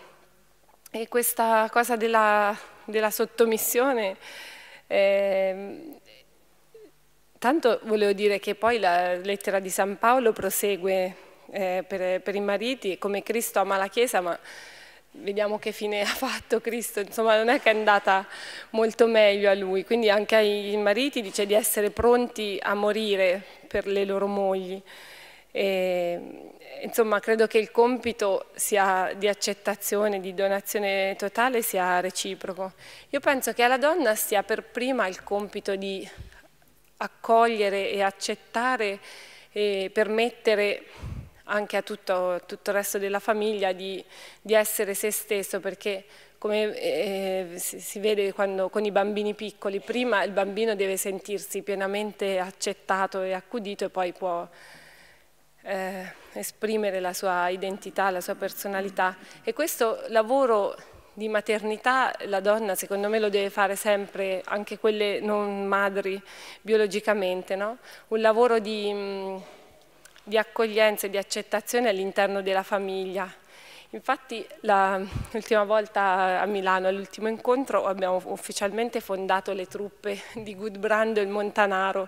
E questa cosa della, della sottomissione, eh, tanto volevo dire che poi la lettera di San Paolo prosegue eh, per, per, i mariti, come Cristo ama la Chiesa, ma vediamo che fine ha fatto Cristo, insomma non è che è andata molto meglio a lui, quindi anche ai mariti dice di essere pronti a morire per le loro mogli. E, insomma, credo che il compito sia di accettazione, di donazione totale, sia reciproco. Io penso che alla donna sia per prima il compito di accogliere e accettare e permettere anche a tutto, tutto, il resto della famiglia di, di essere se stesso perché come eh, si, si, vede quando, con i bambini piccoli, prima il bambino deve sentirsi pienamente accettato e accudito e poi può eh, esprimere la sua identità, la sua personalità e questo lavoro di maternità la donna secondo me lo deve fare sempre anche quelle non madri biologicamente, no? un lavoro di... Mh, di accoglienza e di accettazione all'interno della famiglia. Infatti l'ultima volta a Milano, all'ultimo incontro, abbiamo ufficialmente fondato le truppe di Gudbrando e il Montanaro,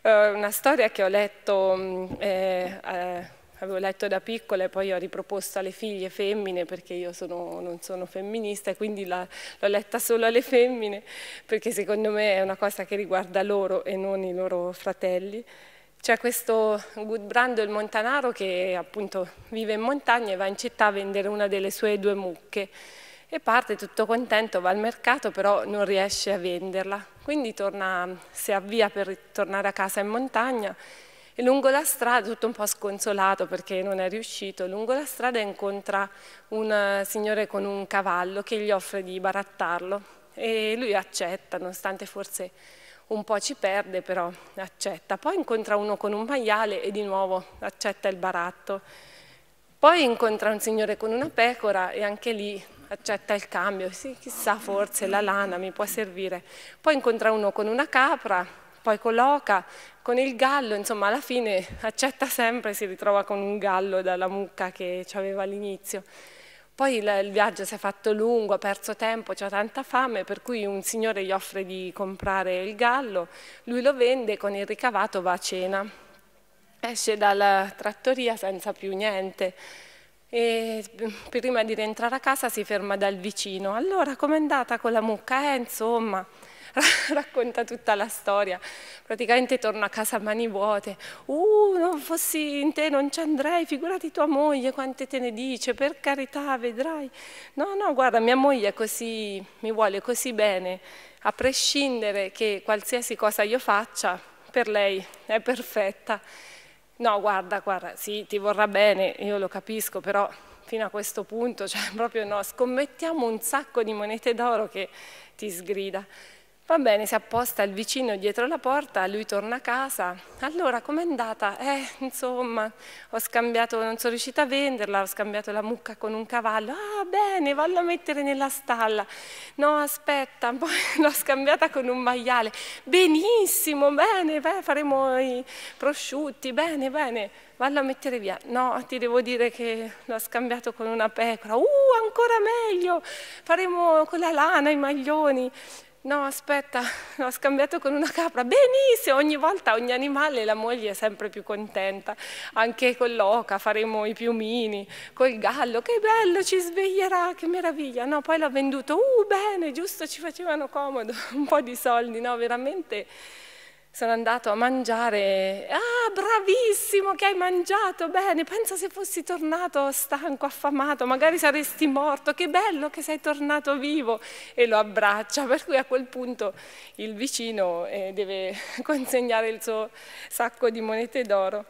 eh, una storia che ho letto, eh, eh, avevo letto da piccola e poi ho riproposto alle figlie femmine perché io sono, non sono femminista e quindi l'ho letta solo alle femmine perché secondo me è una cosa che riguarda loro e non i loro fratelli. C'è questo good Gudbrando il Montanaro che appunto vive in montagna e va in città a vendere una delle sue due mucche e parte tutto contento, va al mercato però non riesce a venderla. Quindi torna, si avvia per tornare a casa in montagna e lungo la strada, tutto un po' sconsolato perché non è riuscito, lungo la strada incontra un eh, signore con un cavallo che gli offre di barattarlo e lui accetta nonostante forse un po' ci perde, però accetta. Poi incontra uno con un maiale e di nuovo accetta il baratto. Poi incontra un signore con una pecora e anche lì accetta il cambio, sì, chissà, forse la lana mi può servire. Poi incontra uno con una capra, poi con l'oca, con il gallo, insomma alla fine accetta sempre, si ritrova con un gallo dalla mucca che ci aveva all'inizio. Poi il, il viaggio si è fatto lungo, ha perso tempo, c'è tanta fame, per cui un signore gli offre di comprare il gallo, lui lo vende e con il ricavato va a cena. Esce dalla trattoria senza più niente e prima di rientrare a casa si ferma dal vicino. Allora, com'è andata con la mucca? Eh, insomma... racconta tutta la storia. Praticamente torno a casa a mani vuote. Uh, non fossi in te non ci andrei, figurati tua moglie quante te ne dice, per carità vedrai. No, no, guarda, mia moglie è così, mi vuole così bene, a prescindere che qualsiasi cosa io faccia, per lei è perfetta. No, guarda, guarda, sì, ti vorrà bene, io lo capisco, però fino a questo punto, cioè proprio no, scommettiamo un sacco di monete d'oro che ti sgrida. Va bene, si apposta il vicino dietro la porta, lui torna a casa. Allora, com'è andata? Eh, insomma, ho scambiato, non sono riuscita a venderla, ho scambiato la mucca con un cavallo. Ah, bene, vallo a mettere nella stalla. No, aspetta, poi l'ho scambiata con un maiale. Benissimo, bene, beh, faremo i prosciutti, bene, bene. Vallo a mettere via. No, ti devo dire che l'ho scambiato con una pecora. Uh, ancora meglio, faremo con la lana i maglioni. No, aspetta, l'ho scambiato con una capra. Benissimo, ogni volta, ogni animale, la moglie è sempre più contenta. Anche con l'oca faremo i piumini, col gallo, che bello, ci sveglierà, che meraviglia. No, poi l'ha venduto, uh, bene, giusto, ci facevano comodo, un po' di soldi, no, veramente sono andato a mangiare, ah bravissimo che hai mangiato bene, pensa se fossi tornato stanco, affamato, magari saresti morto, che bello che sei tornato vivo e lo abbraccia, per cui a quel punto il vicino eh, deve consegnare il suo sacco di monete d'oro.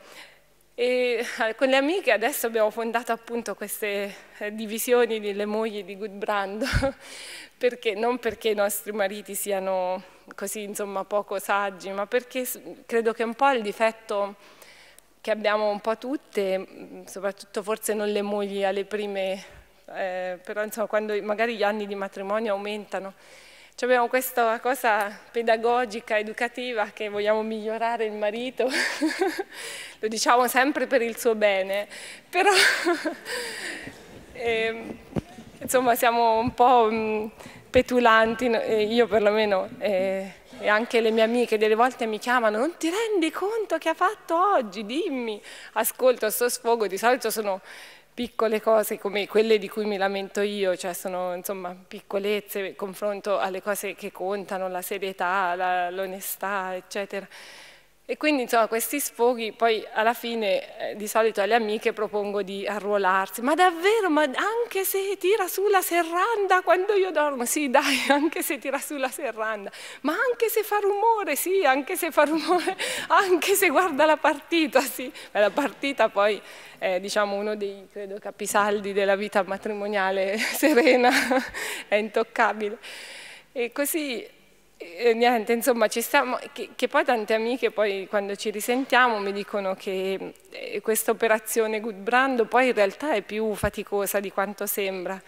E eh, con le amiche adesso abbiamo fondato appunto queste eh, divisioni delle mogli di Gudbrand, perché, non perché i nostri mariti siano così insomma poco saggi, ma perché credo che un po' il difetto che abbiamo un po' tutte, soprattutto forse non le mogli alle prime, eh, però insomma quando magari gli anni di matrimonio aumentano, cioè abbiamo questa cosa pedagogica, educativa che vogliamo migliorare il marito, lo diciamo sempre per il suo bene, però eh, insomma siamo un po' petulanti, eh, io perlomeno eh, e anche le mie amiche delle volte mi chiamano, non ti rendi conto che ha fatto oggi, dimmi, ascolto sto sfogo, di solito sono piccole cose come quelle di cui mi lamento io, cioè sono insomma piccolezze confronto alle cose che contano, la serietà, l'onestà, eccetera. E quindi insomma questi sfoghi poi alla fine eh, di solito alle amiche propongo di arruolarsi, ma davvero, ma anche se tira su la serranda quando io dormo, sì dai, anche se tira su la serranda, ma anche se fa rumore, sì, anche se fa rumore, anche se guarda la partita, sì, ma la partita poi è diciamo uno dei credo, capisaldi della vita matrimoniale serena, è intoccabile. E così eh, niente, insomma, ci stiamo, che, che, poi tante amiche poi quando ci risentiamo mi dicono che eh, questa operazione Good Brand poi in realtà è più faticosa di quanto sembra,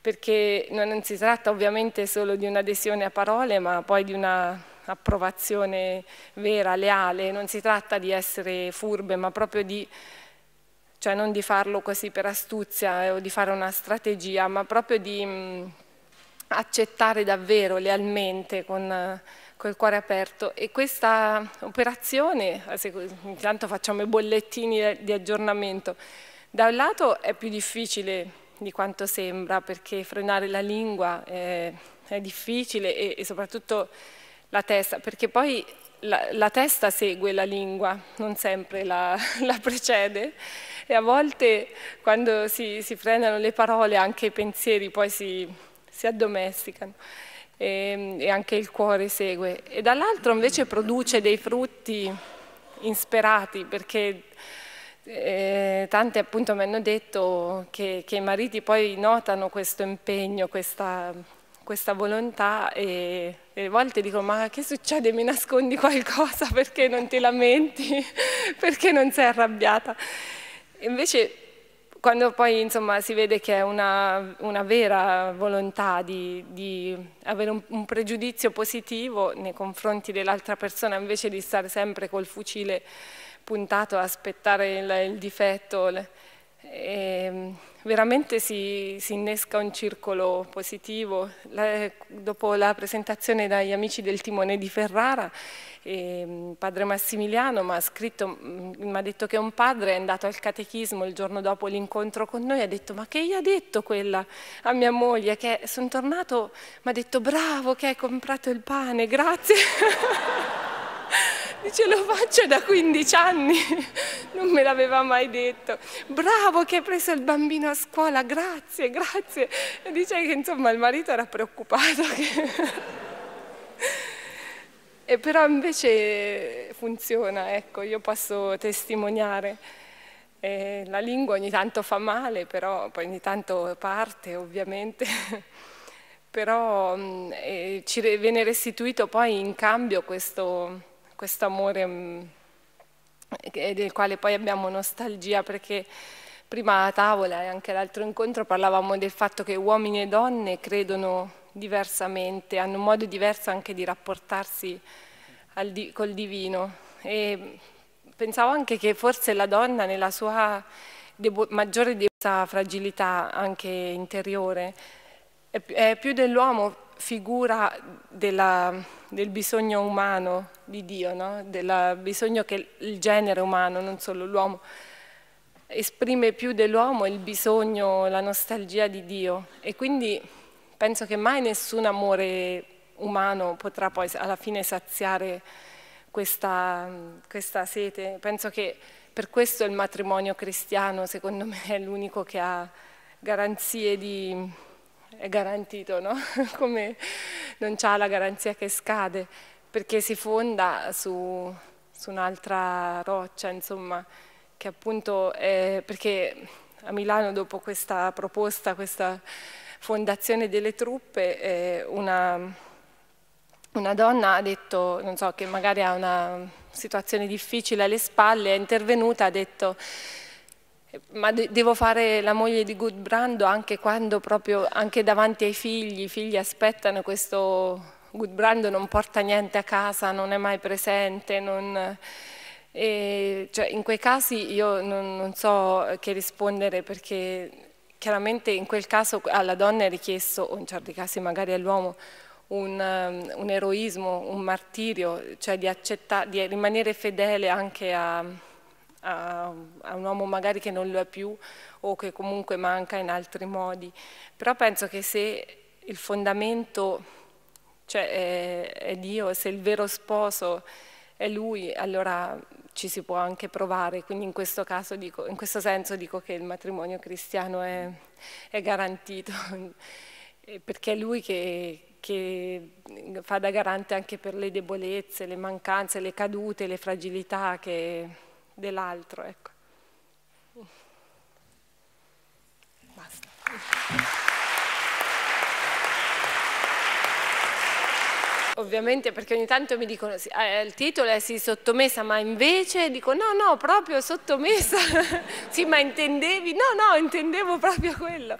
perché non si tratta ovviamente solo di un'adesione a parole, ma poi di un'approvazione vera, leale, non si tratta di essere furbe, ma proprio di cioè non di farlo così per astuzia eh, o di fare una strategia, ma proprio di accettare davvero, lealmente, con il eh, cuore aperto e questa operazione, eh, intanto facciamo i bollettini di aggiornamento, da un lato è più difficile di quanto sembra perché frenare la lingua è, è difficile e, e, soprattutto la testa, perché poi la, la, testa segue la lingua, non sempre la, la precede e a volte quando si, si frenano le parole anche i pensieri poi si si addomesticano e, ehm, e anche il cuore segue. E dall'altro invece produce dei frutti insperati perché eh, tante appunto mi hanno detto che, che, i mariti poi notano questo impegno, questa, questa volontà e, e a volte dico ma che succede mi nascondi qualcosa perché non ti lamenti, perché non sei arrabbiata. Invece quando poi insomma, si vede che è una, una vera volontà di, di avere un, un, pregiudizio positivo nei confronti dell'altra persona invece di stare sempre col fucile puntato a aspettare il, il difetto. E, ehm, veramente si, si, innesca un circolo positivo. La, dopo la presentazione dagli amici del timone di Ferrara, eh, padre Massimiliano mi ha scritto, mm, mi ha detto che un padre è andato al catechismo il giorno dopo l'incontro con noi, ha detto ma che gli ha detto quella a mia moglie? Che sono tornato, mi ha detto bravo che hai comprato il pane, grazie. Dice lo faccio da 15 anni, non me l'aveva mai detto. Bravo che hai preso il bambino a scuola, grazie, grazie. E dice che insomma il marito era preoccupato. Che... però invece funziona, ecco, io posso testimoniare. E eh, la lingua ogni tanto fa male, però poi ogni tanto parte ovviamente però mm, eh, ci viene restituito poi in cambio questo, questo amore mm, del quale poi abbiamo nostalgia perché prima a tavola e anche all'altro incontro parlavamo del fatto che uomini e donne credono diversamente, hanno un modo diverso anche di rapportarsi di col divino e pensavo anche che forse la donna nella sua debo maggiore debolezza, fragilità anche interiore è, più dell'uomo figura della del bisogno umano di Dio, no? del bisogno che il genere umano, non solo l'uomo, esprime più dell'uomo il bisogno, la nostalgia di Dio. E quindi penso che mai nessun amore umano potrà poi alla fine saziare questa, questa sete. Penso che per questo il matrimonio cristiano, secondo me, è l'unico che ha garanzie di è garantito, no? Come non c'ha la garanzia che scade, perché si fonda su, su un'altra roccia, insomma, che appunto è, perché a Milano dopo questa proposta, questa fondazione delle truppe, eh, una, una donna ha detto, non so, che magari ha una situazione difficile alle spalle, è intervenuta, ha detto ma de devo fare la moglie di Good Brando anche quando proprio, anche davanti ai figli, i figli aspettano questo... Good Brando non porta niente a casa, non è mai presente, non... E, cioè, in quei casi io non, non, so che rispondere perché chiaramente in quel caso alla donna è richiesto, o in certi casi magari all'uomo, un, un, eroismo, un martirio, cioè di, accetta, di rimanere fedele anche a, a, un uomo magari che non lo è più o che comunque manca in altri modi. Però penso che se il fondamento cioè è, è, Dio, se il vero sposo è Lui, allora ci si può anche provare. Quindi in questo, caso dico, in questo senso dico che il matrimonio cristiano è, è garantito, perché è Lui che, che, fa da garante anche per le debolezze, le mancanze, le cadute, le fragilità che, dell'altro. Ecco. Basta. Ovviamente perché ogni tanto mi dicono eh, il titolo è sì sottomessa, ma invece dico no, no, proprio sottomessa. sì, ma intendevi? No, no, intendevo proprio quello.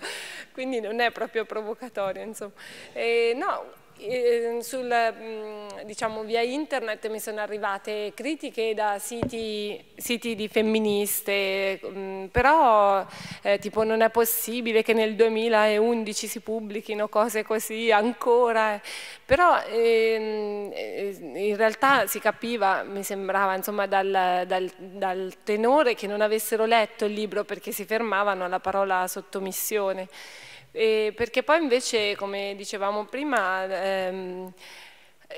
Quindi non è proprio provocatorio, insomma. E, eh, no, Ehm, sul, mm, diciamo, via internet mi sono arrivate critiche da siti, siti di femministe, mm, però eh, tipo non è possibile che nel 2011 si pubblichino cose così ancora, però ehm, eh, in realtà si capiva, mi sembrava insomma dal, dal, dal tenore che non avessero letto il libro perché si fermavano alla parola sottomissione. Eh, perché poi invece, come dicevamo prima, ehm,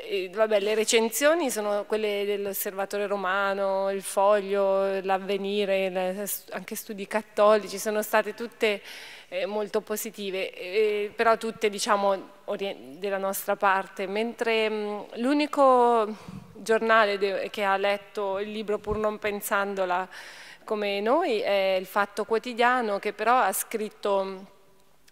eh, vabbè, le recensioni sono quelle dell'Osservatore Romano, il Foglio, l'Avvenire, anche studi cattolici, sono state tutte eh, molto positive, però tutte diciamo della nostra parte, mentre mm, l'unico giornale che ha letto il libro pur non pensandola come noi è il Fatto Quotidiano che però ha scritto mm,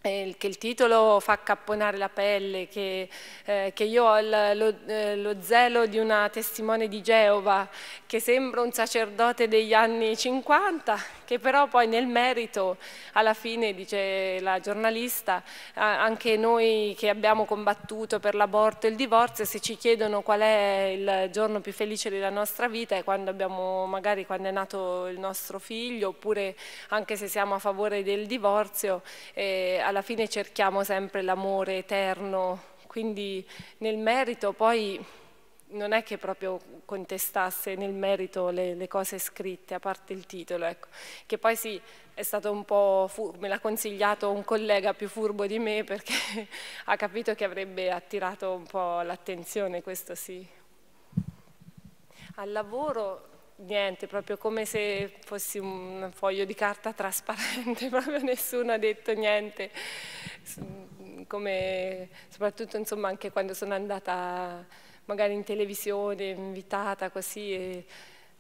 eh, che il titolo fa accapponare la pelle, che, eh, che io ho lo, eh, lo, zelo di una testimone di Geova, che sembra un sacerdote degli anni 50, che però poi nel merito, alla fine, dice la giornalista, anche noi che abbiamo combattuto per l'aborto e il divorzio, se ci chiedono qual è il giorno più felice della nostra vita, è quando abbiamo, magari quando è nato il nostro figlio, oppure anche se siamo a favore del divorzio, alla eh, alla fine cerchiamo sempre l'amore eterno, quindi nel merito poi non è che proprio contestasse nel merito le, le cose scritte, a parte il titolo, ecco. che poi sì, è stato un po' furbo, me l'ha consigliato un collega più furbo di me perché ha capito che avrebbe attirato un po' l'attenzione, questo sì. Al lavoro niente, proprio come se fossi un foglio di carta trasparente, proprio nessuno ha detto niente. Come, soprattutto insomma anche quando sono andata magari in televisione, invitata così,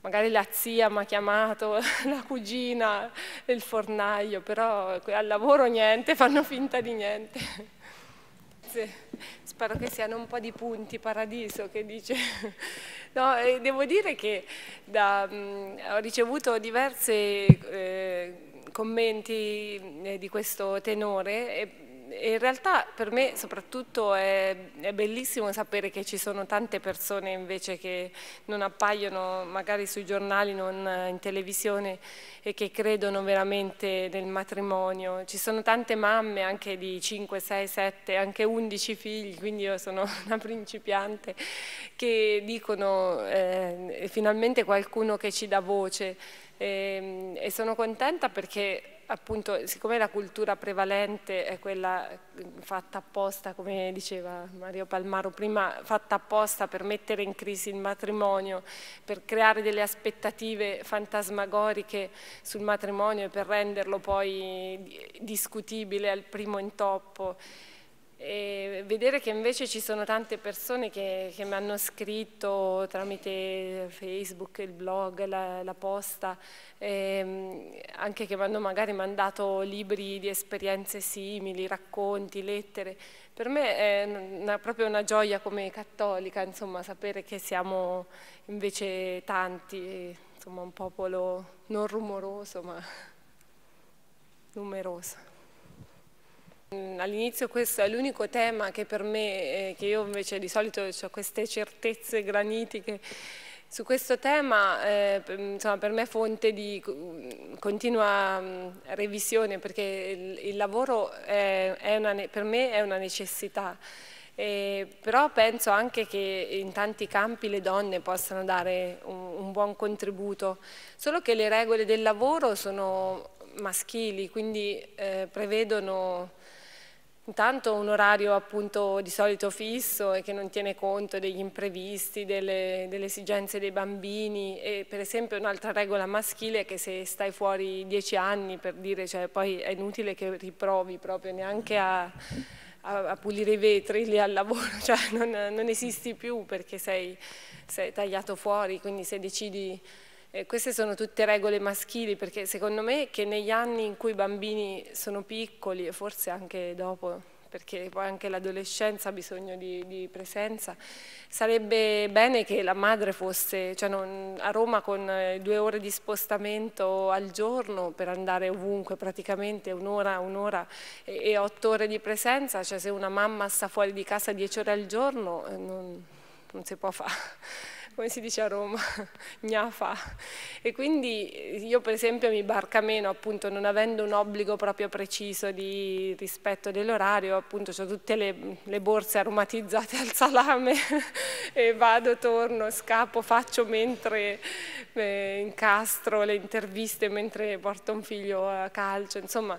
magari la zia mi ha chiamato, la cugina, il fornaio, però al lavoro niente, fanno finta di niente. Spero che siano un po' di punti paradiso che dice No, eh, devo dire che da, mh, mm, ho ricevuto diversi eh, commenti eh, di questo tenore in realtà per me soprattutto è, è, bellissimo sapere che ci sono tante persone invece che non appaiono magari sui giornali, non eh, in televisione e che credono veramente nel matrimonio. Ci sono tante mamme anche di 5, 6, 7, anche 11 figli, quindi io sono una principiante, che dicono eh, finalmente qualcuno che ci dà voce e, ehm, e sono contenta perché appunto siccome la cultura prevalente è quella fatta apposta, come diceva Mario Palmaro prima, fatta apposta per mettere in crisi il matrimonio, per creare delle aspettative fantasmagoriche sul matrimonio e per renderlo poi discutibile al primo intoppo. E vedere che invece ci sono tante persone che, che mi hanno scritto tramite Facebook, il blog, la, la posta, ehm, anche che mi hanno magari mandato libri di esperienze simili, racconti, lettere. Per me è una, proprio una gioia come cattolica, insomma, sapere che siamo invece tanti, insomma, un popolo non rumoroso ma numeroso. Mm, all'inizio questo è l'unico tema che per me, eh, che io invece di solito ho queste certezze granitiche, su questo tema eh, insomma, per me è fonte di mm, continua mm, revisione perché il, il lavoro è, è una, per me è una necessità. Eh, però penso anche che in tanti campi le donne possano dare un, un buon contributo, solo che le regole del lavoro sono maschili, quindi eh, prevedono Intanto un orario appunto di solito fisso e che non tiene conto degli imprevisti, delle, delle esigenze dei bambini e per esempio un'altra regola maschile è che se stai fuori dieci anni per dire cioè poi è inutile che riprovi proprio neanche a, a, a pulire i vetri lì al lavoro, cioè non, non esisti più perché sei, sei tagliato fuori, quindi se decidi eh, queste sono tutte regole maschili perché secondo me che negli anni in cui i bambini sono piccoli e forse anche dopo, perché poi anche l'adolescenza ha bisogno di, di, presenza, sarebbe bene che la madre fosse, cioè non, a Roma con eh, due ore di spostamento al giorno per andare ovunque, praticamente un'ora, un'ora e, e, otto ore di presenza, cioè se una mamma sta fuori di casa dieci ore al giorno eh, non, non si può fare come si dice a Roma, gnafa. E quindi eh, io per esempio mi barca meno, appunto, non avendo un obbligo proprio preciso di rispetto dell'orario, appunto, ho tutte le, le, borse aromatizzate al salame e vado, torno, scappo, faccio mentre eh, incastro le interviste, mentre porto un figlio a calcio, insomma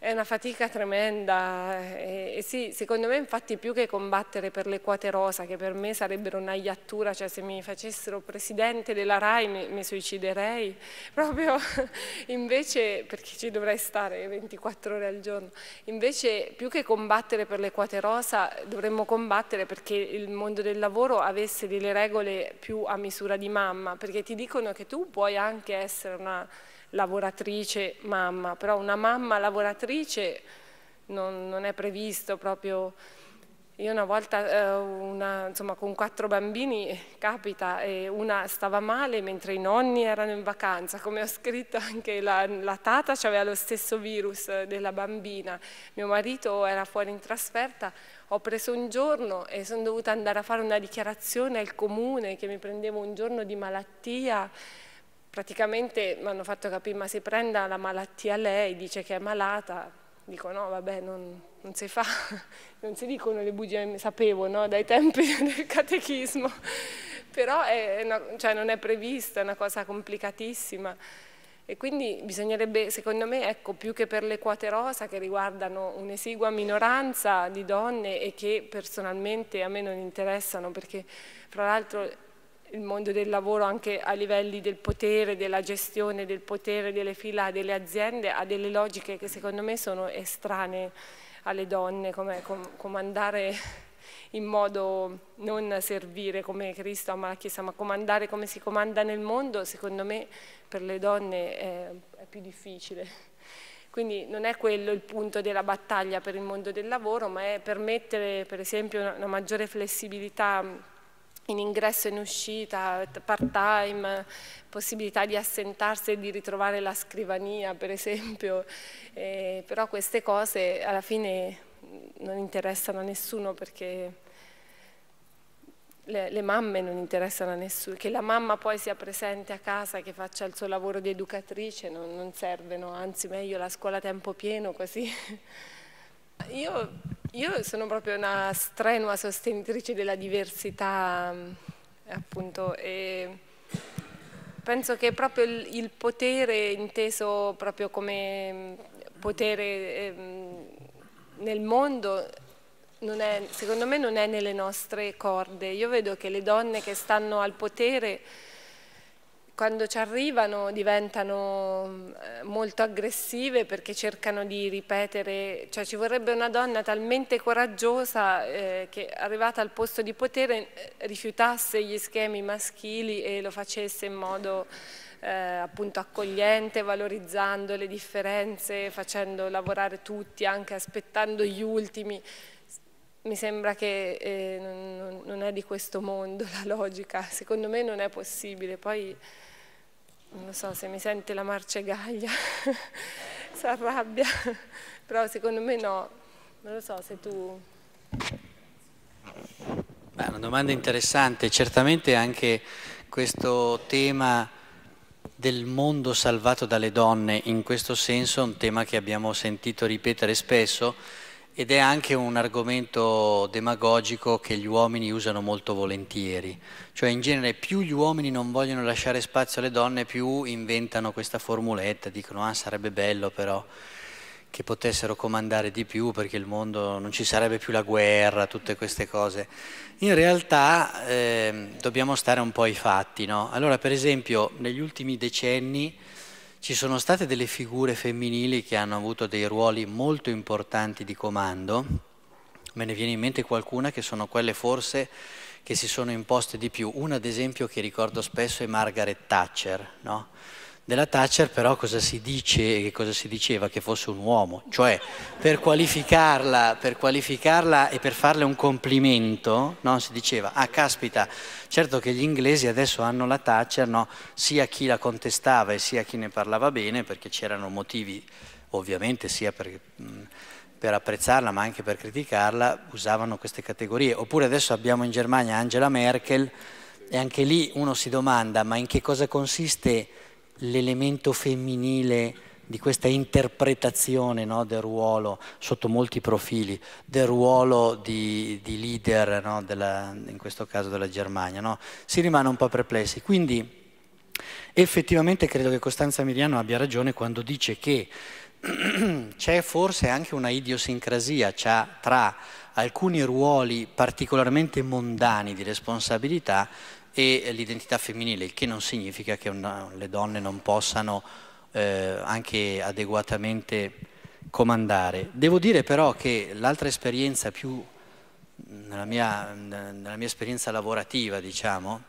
è una fatica tremenda eh, e, e sì, secondo me infatti più che combattere per le quote rosa, che per me sarebbero una iattura, cioè se mi facessero presidente della RAI mi, mi suiciderei, proprio invece, perché ci dovrei stare 24 ore al giorno, invece più che combattere per le quote rosa dovremmo combattere perché il mondo del lavoro avesse delle regole più a misura di mamma, perché ti dicono che tu puoi anche essere una lavoratrice mamma, però una mamma lavoratrice non, non è previsto proprio... Io una volta, eh, una, insomma, con quattro bambini, capita, e una stava male mentre i nonni erano in vacanza, come ho scritto anche la, la tata aveva lo stesso virus della bambina, mio marito era fuori in trasferta, ho preso un giorno e sono dovuta andare a fare una dichiarazione al comune che mi prendevo un giorno di malattia praticamente mi hanno fatto capire ma se prenda la malattia lei, dice che è malata, dico no vabbè non, non si fa, non si dicono le bugie, sapevo no? dai tempi del catechismo, però è, cioè, non è prevista, è una cosa complicatissima e quindi bisognerebbe, secondo me, ecco, più che per le quote rosa che riguardano un'esigua minoranza di donne e che personalmente a me non interessano perché fra l'altro il mondo del lavoro anche a livelli del potere, della gestione del potere, delle fila delle aziende, ha delle logiche che secondo me sono estranee alle donne, come com comandare in modo non servire come Cristo ama la Chiesa, ma comandare come si comanda nel mondo, secondo me per le donne è, è più difficile. Quindi non è quello il punto della battaglia per il mondo del lavoro, ma è permettere per esempio una maggiore flessibilità in ingresso e in uscita, part time, possibilità di assentarsi e di ritrovare la scrivania per esempio, eh, però queste cose alla fine non interessano a nessuno perché le, le, mamme non interessano a nessuno, che la mamma poi sia presente a casa, che faccia il suo lavoro di educatrice non, non servono, anzi meglio la scuola a tempo pieno così. Io io sono proprio una strenua sostenitrice della diversità, mm, appunto, e penso che proprio il, il potere inteso proprio come mm, potere eh, nel mondo è, secondo me non è nelle nostre corde. Io vedo che le donne che stanno al potere quando ci arrivano diventano eh, molto aggressive perché cercano di ripetere, cioè ci vorrebbe una donna talmente coraggiosa eh, che arrivata al posto di potere eh, rifiutasse gli schemi maschili e lo facesse in modo eh, appunto accogliente, valorizzando le differenze, facendo lavorare tutti, anche aspettando gli ultimi mi sembra che eh, non, non, è di questo mondo la logica, secondo me non è possibile. Poi non lo so se mi sente la marcegaglia, si arrabbia, però secondo me no, non lo so se tu... Beh, una domanda interessante, certamente anche questo tema del mondo salvato dalle donne, in questo senso è un tema che abbiamo sentito ripetere spesso, ed è anche un argomento demagogico che gli uomini usano molto volentieri, cioè in genere più gli uomini non vogliono lasciare spazio alle donne, più inventano questa formuletta, dicono ah sarebbe bello però che potessero comandare di più perché il mondo non ci sarebbe più la guerra, tutte queste cose. In realtà eh, dobbiamo stare un po' ai fatti, no? Allora per esempio negli ultimi decenni ci sono state delle figure femminili che hanno avuto dei ruoli molto importanti di comando, me ne viene in mente qualcuna che sono quelle forse che si sono imposte di più. Una ad esempio che ricordo spesso è Margaret Thatcher, no? Della Thatcher però cosa si dice e cosa si diceva? Che fosse un uomo, cioè per qualificarla, per qualificarla e per farle un complimento no? si diceva, ah caspita, Certo che gli inglesi adesso hanno la Thatcher, no? sia chi la contestava e sia chi ne parlava bene, perché c'erano motivi ovviamente sia per, per, apprezzarla ma anche per criticarla, usavano queste categorie. Oppure adesso abbiamo in Germania Angela Merkel e anche lì uno si domanda ma in che cosa consiste l'elemento femminile di questa interpretazione no, del ruolo sotto molti profili, del ruolo di, di leader, no, della, in questo caso della Germania, no? si rimane un po' perplessi. Quindi effettivamente credo che Costanza Miriano abbia ragione quando dice che c'è forse anche una idiosincrasia tra alcuni ruoli particolarmente mondani di responsabilità e l'identità femminile, il che non significa che una, le donne non possano eh, anche adeguatamente comandare. Devo dire però che l'altra esperienza più, nella mia, nella mia esperienza lavorativa diciamo,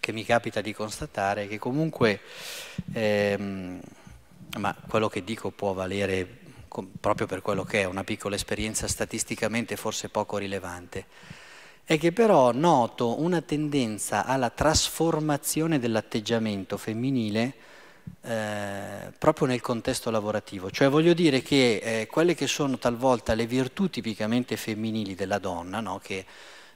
che mi capita di constatare è che comunque, ehm, ma quello che dico può valere proprio per quello che è una piccola esperienza statisticamente forse poco rilevante, è che però noto una tendenza alla trasformazione dell'atteggiamento femminile eh, proprio nel contesto lavorativo. Cioè voglio dire che eh, quelle che sono talvolta le virtù tipicamente femminili della donna, no? che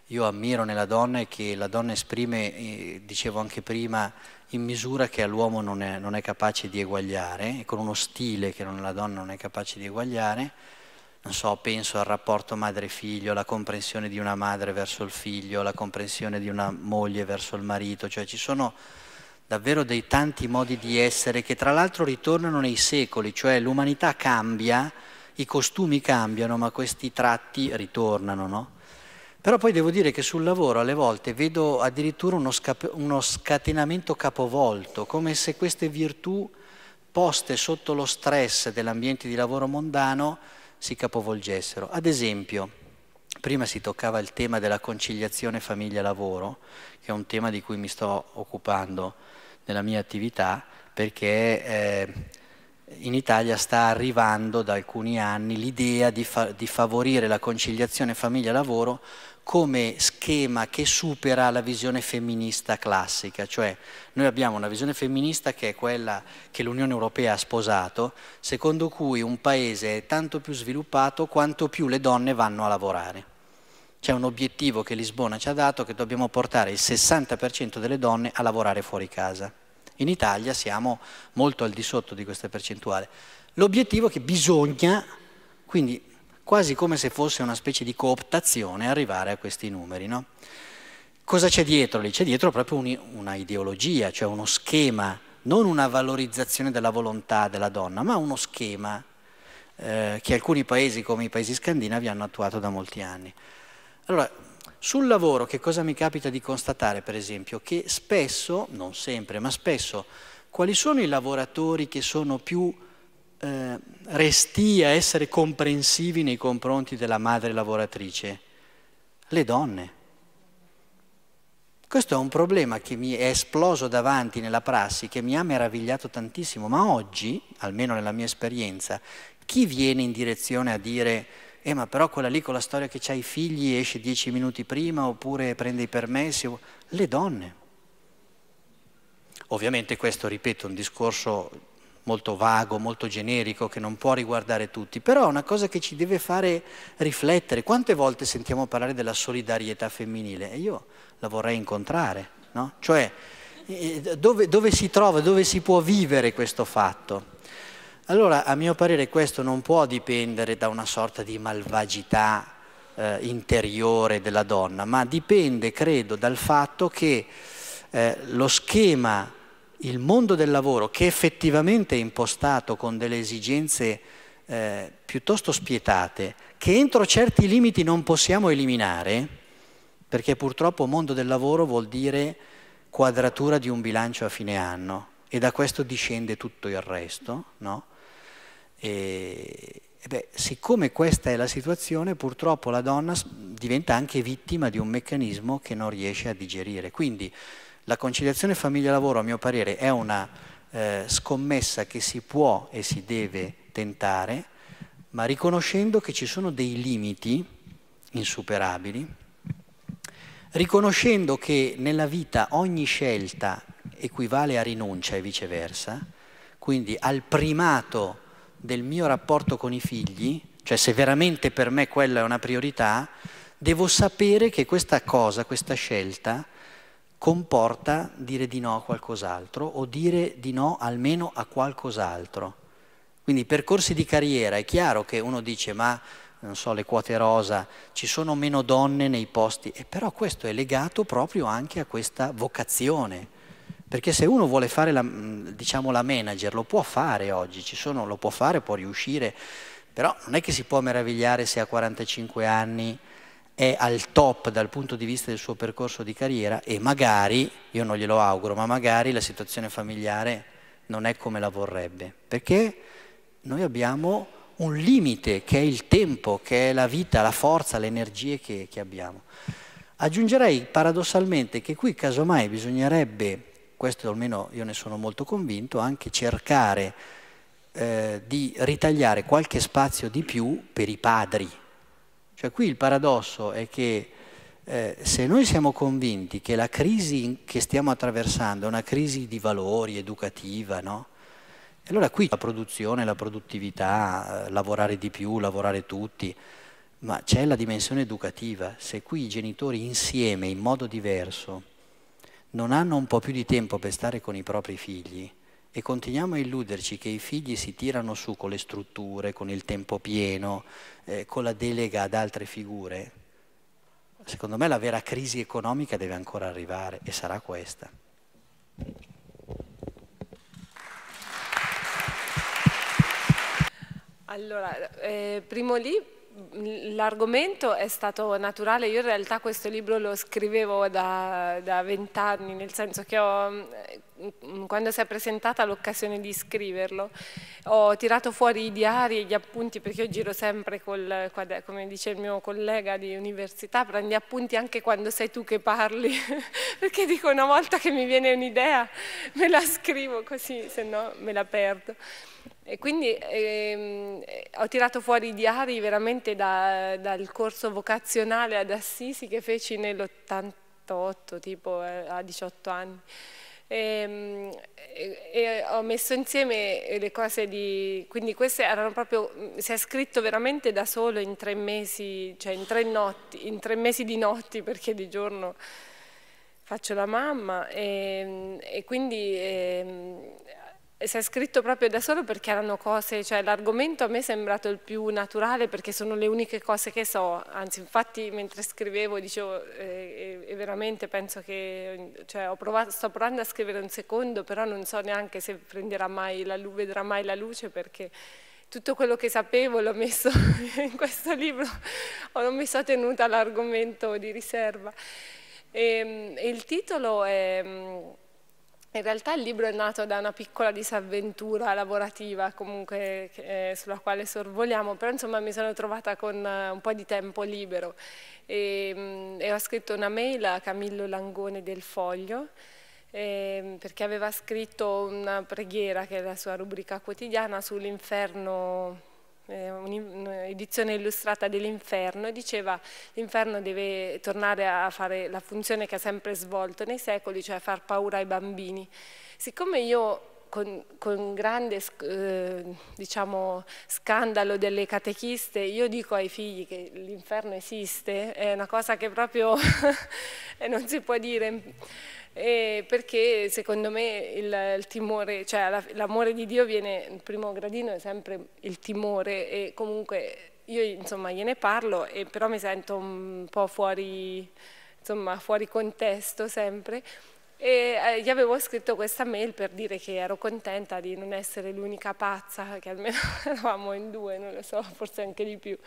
io ammiro nella donna e che la donna esprime, eh, dicevo anche prima, in misura che all'uomo non, non è, capace di eguagliare, e con uno stile che non, la donna non è capace di eguagliare, non so, penso al rapporto madre-figlio, la comprensione di una madre verso il figlio, la comprensione di una moglie verso il marito, cioè ci sono davvero dei tanti modi di essere che tra l'altro ritornano nei secoli, cioè l'umanità cambia, i costumi cambiano, ma questi tratti ritornano, no? Però poi devo dire che sul lavoro alle volte vedo addirittura uno, uno scatenamento capovolto, come se queste virtù poste sotto lo stress dell'ambiente di lavoro mondano si capovolgessero. Ad esempio, prima si toccava il tema della conciliazione famiglia-lavoro, che è un tema di cui mi sto occupando nella mia attività perché eh, in Italia sta arrivando da alcuni anni l'idea di, fa di favorire la conciliazione famiglia-lavoro come schema che supera la visione femminista classica, cioè noi abbiamo una visione femminista che è quella che l'Unione Europea ha sposato, secondo cui un paese è tanto più sviluppato quanto più le donne vanno a lavorare. C'è un obiettivo che Lisbona ci ha dato che dobbiamo portare il 60% delle donne a lavorare fuori casa. In Italia siamo molto al di sotto di questa percentuale. L'obiettivo è che bisogna, quindi quasi come se fosse una specie di cooptazione, arrivare a questi numeri. No? Cosa c'è dietro lì? C'è dietro proprio un, una ideologia, cioè uno schema, non una valorizzazione della volontà della donna, ma uno schema eh, che alcuni paesi come i paesi scandinavi hanno attuato da molti anni. Allora, sul lavoro che cosa mi capita di constatare, per esempio? Che spesso, non sempre, ma spesso, quali sono i lavoratori che sono più eh, resti a essere comprensivi nei confronti della madre lavoratrice? Le donne. Questo è un problema che mi è esploso davanti nella prassi, che mi ha meravigliato tantissimo, ma oggi, almeno nella mia esperienza, chi viene in direzione a dire eh ma però quella lì con la storia che ha i figli esce dieci minuti prima oppure prende i permessi, le donne. Ovviamente questo, ripeto, è un discorso molto vago, molto generico, che non può riguardare tutti, però è una cosa che ci deve fare riflettere. Quante volte sentiamo parlare della solidarietà femminile? E io la vorrei incontrare, no? Cioè, eh, eh, dove, dove si trova, dove si può vivere questo fatto? Allora, a mio parere, questo non può dipendere da una sorta di malvagità eh, interiore della donna, ma dipende, credo, dal fatto che eh, lo schema, il mondo del lavoro, che effettivamente è impostato con delle esigenze eh, piuttosto spietate, che entro certi limiti non possiamo eliminare, perché purtroppo mondo del lavoro vuol dire quadratura di un bilancio a fine anno e da questo discende tutto il resto, no? E, e beh, siccome questa è la situazione, purtroppo la donna diventa anche vittima di un meccanismo che non riesce a digerire. Quindi la conciliazione famiglia-lavoro, a mio parere, è una eh, scommessa che si può e si deve tentare, ma riconoscendo che ci sono dei limiti insuperabili, riconoscendo che nella vita ogni scelta equivale a rinuncia e viceversa, quindi al primato del mio rapporto con i figli, cioè se veramente per me quella è una priorità, devo sapere che questa cosa, questa scelta, comporta dire di no a qualcos'altro o dire di no almeno a qualcos'altro. Quindi percorsi di carriera, è chiaro che uno dice ma non so, le quote rosa, ci sono meno donne nei posti, e però questo è legato proprio anche a questa vocazione, perché se uno vuole fare la, mm, diciamo, la manager, lo può fare oggi, sono, lo può fare, può riuscire, però non è che si può meravigliare se a 45 anni è al top dal punto di vista del suo percorso di carriera e magari, io non glielo auguro, ma magari la situazione familiare non è come la vorrebbe. Perché noi abbiamo un limite che è il tempo, che è la vita, la forza, le energie che, che abbiamo. Aggiungerei paradossalmente che qui casomai bisognerebbe questo almeno io ne sono molto convinto, anche cercare eh, di ritagliare qualche spazio di più per i padri. Cioè qui il paradosso è che eh, se noi siamo convinti che la crisi che stiamo attraversando è una crisi di valori, educativa, no? allora qui la produzione, la produttività, eh, lavorare di più, lavorare tutti, ma c'è la dimensione educativa. Se qui i genitori insieme, in modo diverso, non hanno un po' più di tempo per stare con i propri figli e continuiamo a illuderci che i figli si tirano su con le strutture, con il tempo pieno, eh, con la delega ad altre figure, secondo me la vera crisi economica deve ancora arrivare e sarà questa. Allora, eh, primo lì L'argomento è stato naturale, io in realtà questo libro lo scrivevo da vent'anni, nel senso che ho, Mm, quando si è presentata l'occasione di scriverlo, ho tirato fuori i diari e gli appunti perché io giro sempre col, come dice il mio collega di università, prendi appunti anche quando sei tu che parli, perché dico una volta che mi viene un'idea me la scrivo così, se no me la perdo. E quindi ehm, ho tirato fuori i diari veramente da, dal corso vocazionale ad Assisi che feci nell'88, tipo eh, a 18 anni. Ehm, e, e, ho messo insieme le cose di... quindi queste erano proprio... Mm, si è scritto veramente da solo in tre mesi, cioè in tre, notti, in tre mesi di notti perché di giorno faccio la mamma e, ehm, e quindi ehm, si è scritto proprio da solo perché erano cose, cioè l'argomento a me è sembrato il più naturale perché sono le uniche cose che so, anzi infatti mentre scrivevo dicevo eh, eh, veramente penso che, cioè, provato, sto provando a scrivere un secondo però non so neanche se prenderà mai la, vedrà mai la luce perché tutto quello che sapevo l'ho messo in questo libro, non messo tenuta l'argomento di riserva. E, ehm, e il titolo è mm, in realtà il libro è nato da una piccola disavventura lavorativa comunque eh, sulla quale sorvoliamo, però insomma mi sono trovata con eh, un po' di tempo libero e, ehm, e ho scritto una mail a Camillo Langone del Foglio eh, perché aveva scritto una preghiera che è la sua rubrica quotidiana sull'inferno eh, un'edizione eh, illustrata dell'inferno, e diceva l'inferno deve tornare a fare la funzione che ha sempre svolto nei secoli, cioè far paura ai bambini. Siccome io con, con, grande eh, diciamo, scandalo delle catechiste, io dico ai figli che l'inferno esiste, è una cosa che proprio non si può dire eh, perché secondo me il, il timore, cioè l'amore di Dio viene, il primo gradino è sempre il timore e comunque io insomma gliene parlo e però mi sento un po' fuori, insomma, fuori contesto sempre e eh, gli avevo scritto questa mail per dire che ero contenta di non essere l'unica pazza, che almeno eravamo in due, non lo so, forse anche di più.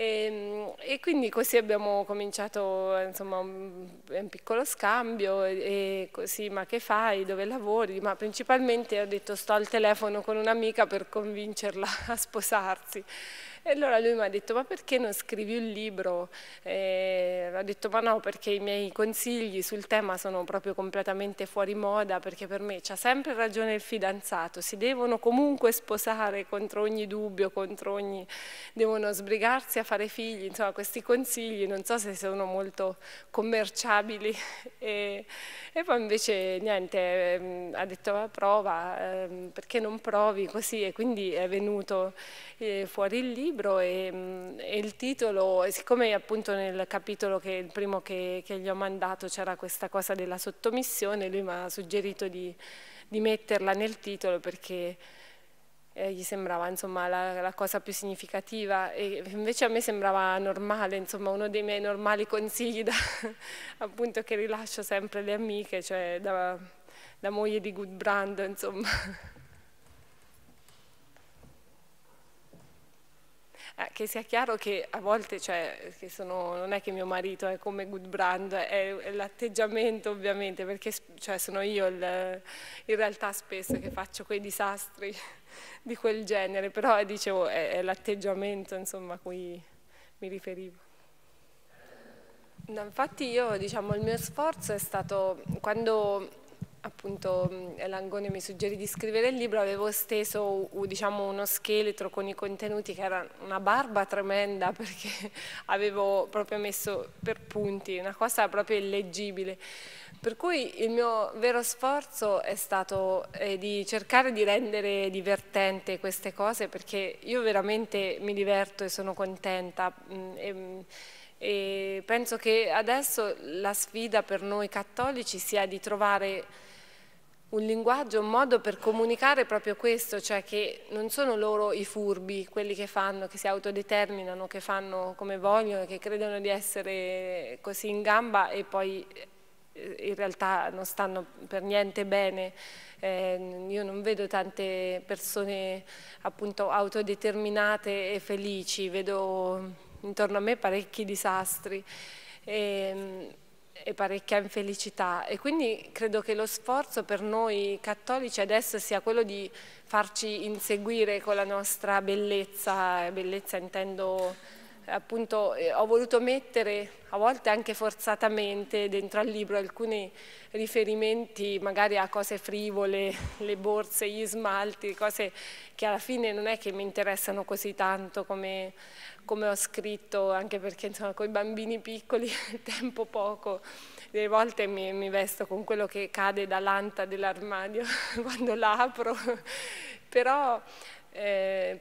E, ehm, e quindi così abbiamo cominciato insomma, un, un, piccolo scambio, e così, ma che fai, dove lavori? Ma principalmente ho detto sto al telefono con un'amica per convincerla a sposarsi. E allora lui mi ha detto, ma perché non scrivi un libro? E ho detto, ma no, perché i miei consigli sul tema sono proprio completamente fuori moda, perché per me c'ha sempre ragione il fidanzato, si devono comunque sposare contro ogni dubbio, contro ogni... devono sbrigarsi a fare figli, insomma questi consigli non so se sono molto commerciabili. e, e poi invece niente, ehm, ha detto, ma prova, ehm, perché non provi così? E quindi è venuto eh, fuori il libro libro e, mm, e il titolo, siccome appunto nel capitolo che il primo che, che gli ho mandato c'era questa cosa della sottomissione, lui mi ha suggerito di, di metterla nel titolo perché eh, gli sembrava insomma, la, la, cosa più significativa e invece a me sembrava normale, insomma, uno dei miei normali consigli da, appunto, che rilascio sempre alle amiche, cioè da, da moglie di Good Brand, insomma. Eh, che sia chiaro che a volte, cioè, che sono, non è che mio marito è come good brand, è, è l'atteggiamento ovviamente, perché cioè, sono io il, in realtà spesso che faccio quei disastri di quel genere, però eh, dicevo è, è l'atteggiamento insomma a cui mi riferivo. infatti io, diciamo, il mio sforzo è stato quando appunto Langone mi suggerì di scrivere il libro, avevo steso diciamo, uno scheletro con i contenuti che era una barba tremenda perché avevo proprio messo per punti, una cosa proprio illeggibile. Per cui il mio vero sforzo è stato eh, di cercare di rendere divertente queste cose perché io veramente mi diverto e sono contenta. Mh, e, e penso che adesso la sfida per noi cattolici sia di trovare un linguaggio, un modo per comunicare proprio questo, cioè che non sono loro i furbi, quelli che fanno, che si autodeterminano, che fanno come vogliono, che credono di essere così in gamba e poi eh, in realtà non stanno per niente bene. Eh, io non vedo tante persone appunto autodeterminate e felici, vedo intorno a me parecchi disastri. E, ehm, e parecchia infelicità e quindi credo che lo sforzo per noi cattolici adesso sia quello di farci inseguire con la nostra bellezza, bellezza intendo appunto eh, ho voluto mettere a volte anche forzatamente dentro al libro alcuni riferimenti magari a cose frivole, le borse, gli smalti, cose che alla fine non è che mi interessano così tanto come, come ho scritto, anche perché insomma con i bambini piccoli tempo poco, delle volte mi, mi vesto con quello che cade dall'anta dell'armadio quando l'apro, però... Eh,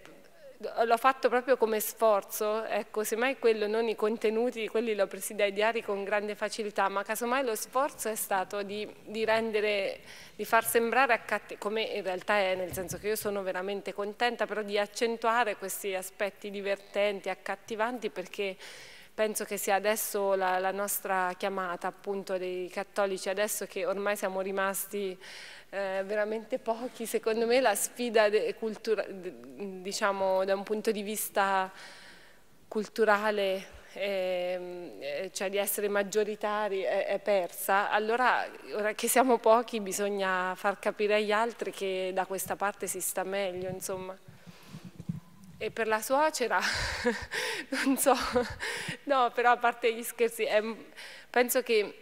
l'ho fatto proprio come sforzo, ecco, semmai quello, non i contenuti, quelli l'ho presi dai diari con grande facilità, ma casomai lo sforzo è stato di, di rendere, di far sembrare, accatti, come in realtà è, nel senso che io sono veramente contenta, però di accentuare questi aspetti divertenti, accattivanti, perché penso che sia adesso la, la nostra chiamata appunto dei cattolici, adesso che ormai siamo rimasti eh, veramente pochi, secondo me la sfida cultura, diciamo da un punto di vista culturale ehm, eh, cioè di essere maggioritari è persa, allora ora che siamo pochi bisogna far capire agli altri che da questa parte si sta meglio, insomma e per la suocera, non so, no, però a parte gli scherzi, è, penso che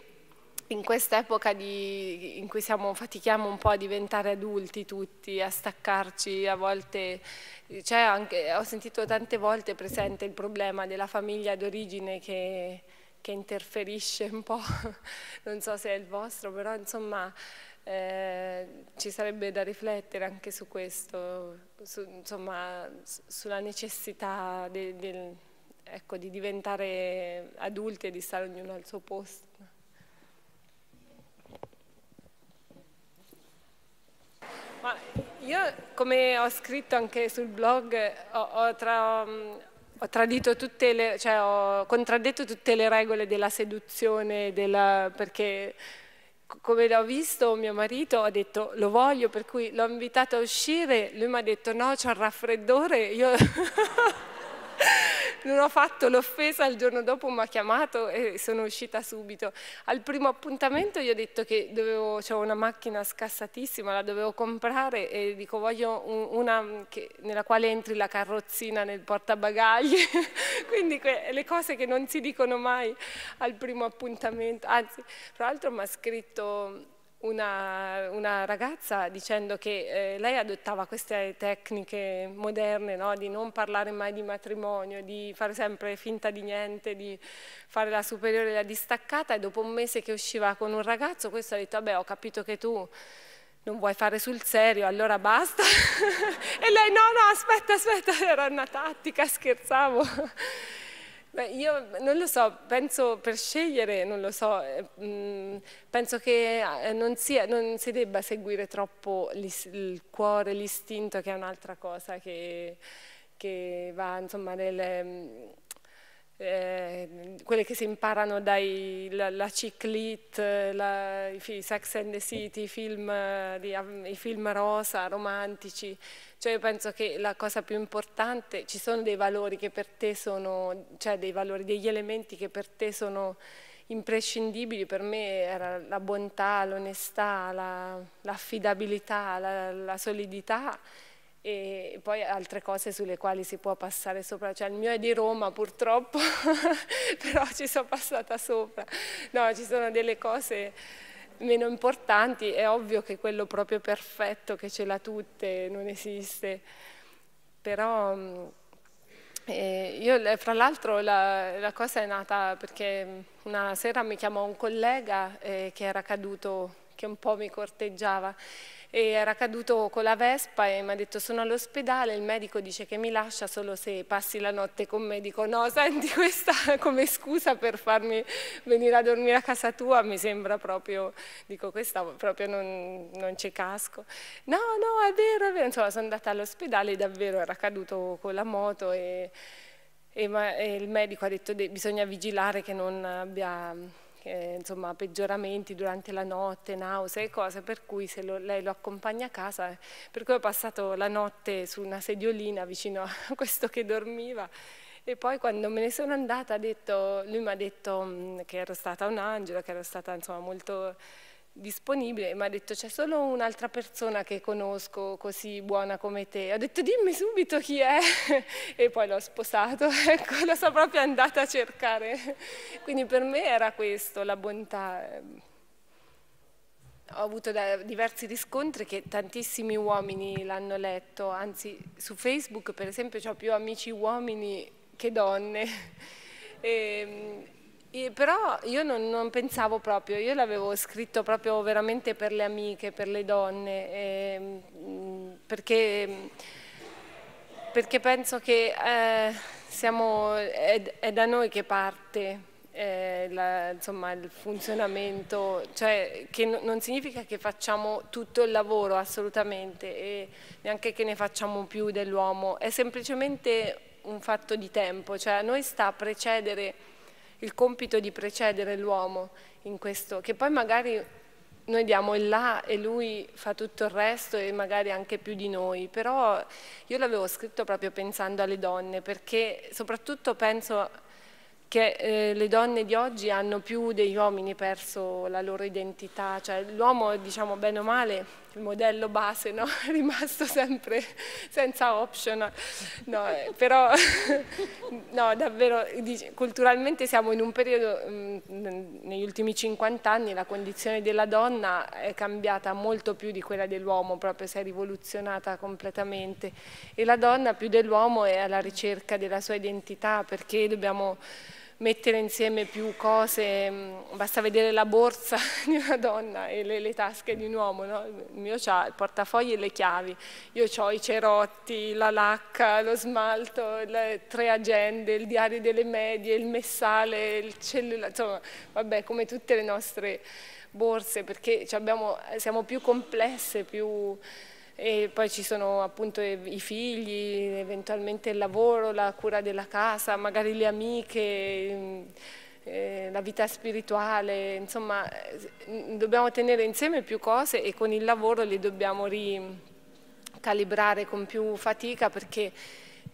in quest'epoca in cui siamo, fatichiamo un po' a diventare adulti tutti, a staccarci, a volte, cioè anche, ho sentito tante volte presente il problema della famiglia d'origine che, che interferisce un po', non so se è il vostro, però insomma eh, ci sarebbe da riflettere anche su questo, su, insomma, sulla necessità de, de, ecco, di diventare adulti e di stare ognuno al suo posto. Ma io, come ho scritto anche sul blog, ho, ho, tra, mm, ho, le, cioè ho contraddetto tutte le regole della seduzione, della, perché come l'ho visto mio marito ha detto lo voglio, per cui l'ho invitato a uscire, lui mi ha detto no, c'è il raffreddore, io... non ho fatto l'offesa, il giorno dopo mi ha chiamato e sono uscita subito. Al primo appuntamento gli ho detto che dovevo, cioè una macchina scassatissima, la dovevo comprare e dico voglio una che, nella quale entri la carrozzina nel portabagagli, quindi que- le cose che non si dicono mai al primo appuntamento. Anzi, tra l'altro mi ha scritto una, una ragazza dicendo che eh, lei adottava queste tecniche moderne no? di non parlare mai di matrimonio, di fare sempre finta di niente, di fare la superiore e la distaccata e dopo un mese che usciva con un ragazzo questo ha detto vabbè ho capito che tu non vuoi fare sul serio, allora basta. e lei, no, no, aspetta, aspetta, era una tattica, scherzavo. Beh, io non lo so, penso per scegliere, non lo so, eh, mm, penso che eh, non, sia, non, si debba seguire troppo il cuore, l'istinto, che è un'altra cosa che, che va insomma nel mm, eh, quelle che si imparano dai la, la Ciclit, la, i Sex and the City, i film, eh, i film rosa, romantici, cioè io penso che la cosa più importante, ci sono dei valori che per te sono, cioè dei valori, degli elementi che per te sono imprescindibili, per me era la bontà, l'onestà, l'affidabilità, la, la solidità, e poi altre cose sulle quali si può passare sopra, cioè il mio è di Roma purtroppo, però ci sono passata sopra, no, ci sono delle cose meno importanti, è ovvio che quello proprio perfetto che ce l'ha tutte non esiste, però mm, eh, io eh, fra l'altro la, la, cosa è nata perché mm, una sera mi chiamò un collega eh, che era caduto, che un po' mi corteggiava e era caduto con la Vespa e mi ha detto sono all'ospedale, il medico dice che mi lascia solo se passi la notte con me, dico no, senti questa come scusa per farmi venire a dormire a casa tua, mi sembra proprio, dico questa proprio non, non ci casco, no, no, è vero, è vero, insomma sono andata all'ospedale e davvero era caduto con la moto e, e, e il medico ha detto bisogna vigilare che non abbia insomma, peggioramenti durante la notte, nausea e cose, per cui se lo, lei lo accompagna a casa, per cui ho passato la notte su una sediolina vicino a questo che dormiva e poi quando me ne sono andata detto, lui mi ha detto mm, che ero stata un angelo, che ero stata insomma, molto disponibile, mi ha detto c'è solo un'altra persona che conosco così buona come te. Ho detto dimmi subito chi è e poi l'ho sposato, ecco, la sono proprio andata a cercare. Quindi per me era questo, la bontà. Ho avuto diversi riscontri che tantissimi uomini l'hanno letto, anzi su Facebook per esempio ho più amici uomini che donne. E, ehm, però io non, non, pensavo proprio, io l'avevo scritto proprio veramente per le amiche, per le donne, eh, perché, perché, penso che eh, siamo, è, è, da noi che parte eh, la, insomma, il funzionamento, cioè che non significa che facciamo tutto il lavoro assolutamente e neanche che ne facciamo più dell'uomo, è semplicemente un fatto di tempo, cioè a noi sta a precedere il compito di precedere l'uomo in questo, che poi magari noi diamo il là e lui fa tutto il resto e magari anche più di noi, però io l'avevo scritto proprio pensando alle donne, perché soprattutto penso che eh, le donne di oggi hanno più degli uomini perso la loro identità, cioè l'uomo diciamo bene o male il modello base no? è rimasto sempre senza option, no, eh, però no, davvero culturalmente siamo in un periodo, mm, negli ultimi 50 anni la condizione della donna è cambiata molto più di quella dell'uomo, proprio si è rivoluzionata completamente e la donna più dell'uomo è alla ricerca della sua identità perché dobbiamo mettere insieme più cose, mm, basta vedere la borsa di una donna e le, le tasche di un uomo, no? il mio ha il portafogli e le chiavi, io ho i cerotti, la lacca, lo smalto, le tre agende, il diario delle medie, il messale, il cellulare, insomma, vabbè, come tutte le nostre borse, perché abbiamo, siamo più complesse, più e poi ci sono appunto i figli, eventualmente il lavoro, la cura della casa, magari le amiche, mm, eh, la vita spirituale, insomma mm, dobbiamo tenere insieme più cose e con il lavoro le dobbiamo ricalibrare con più fatica perché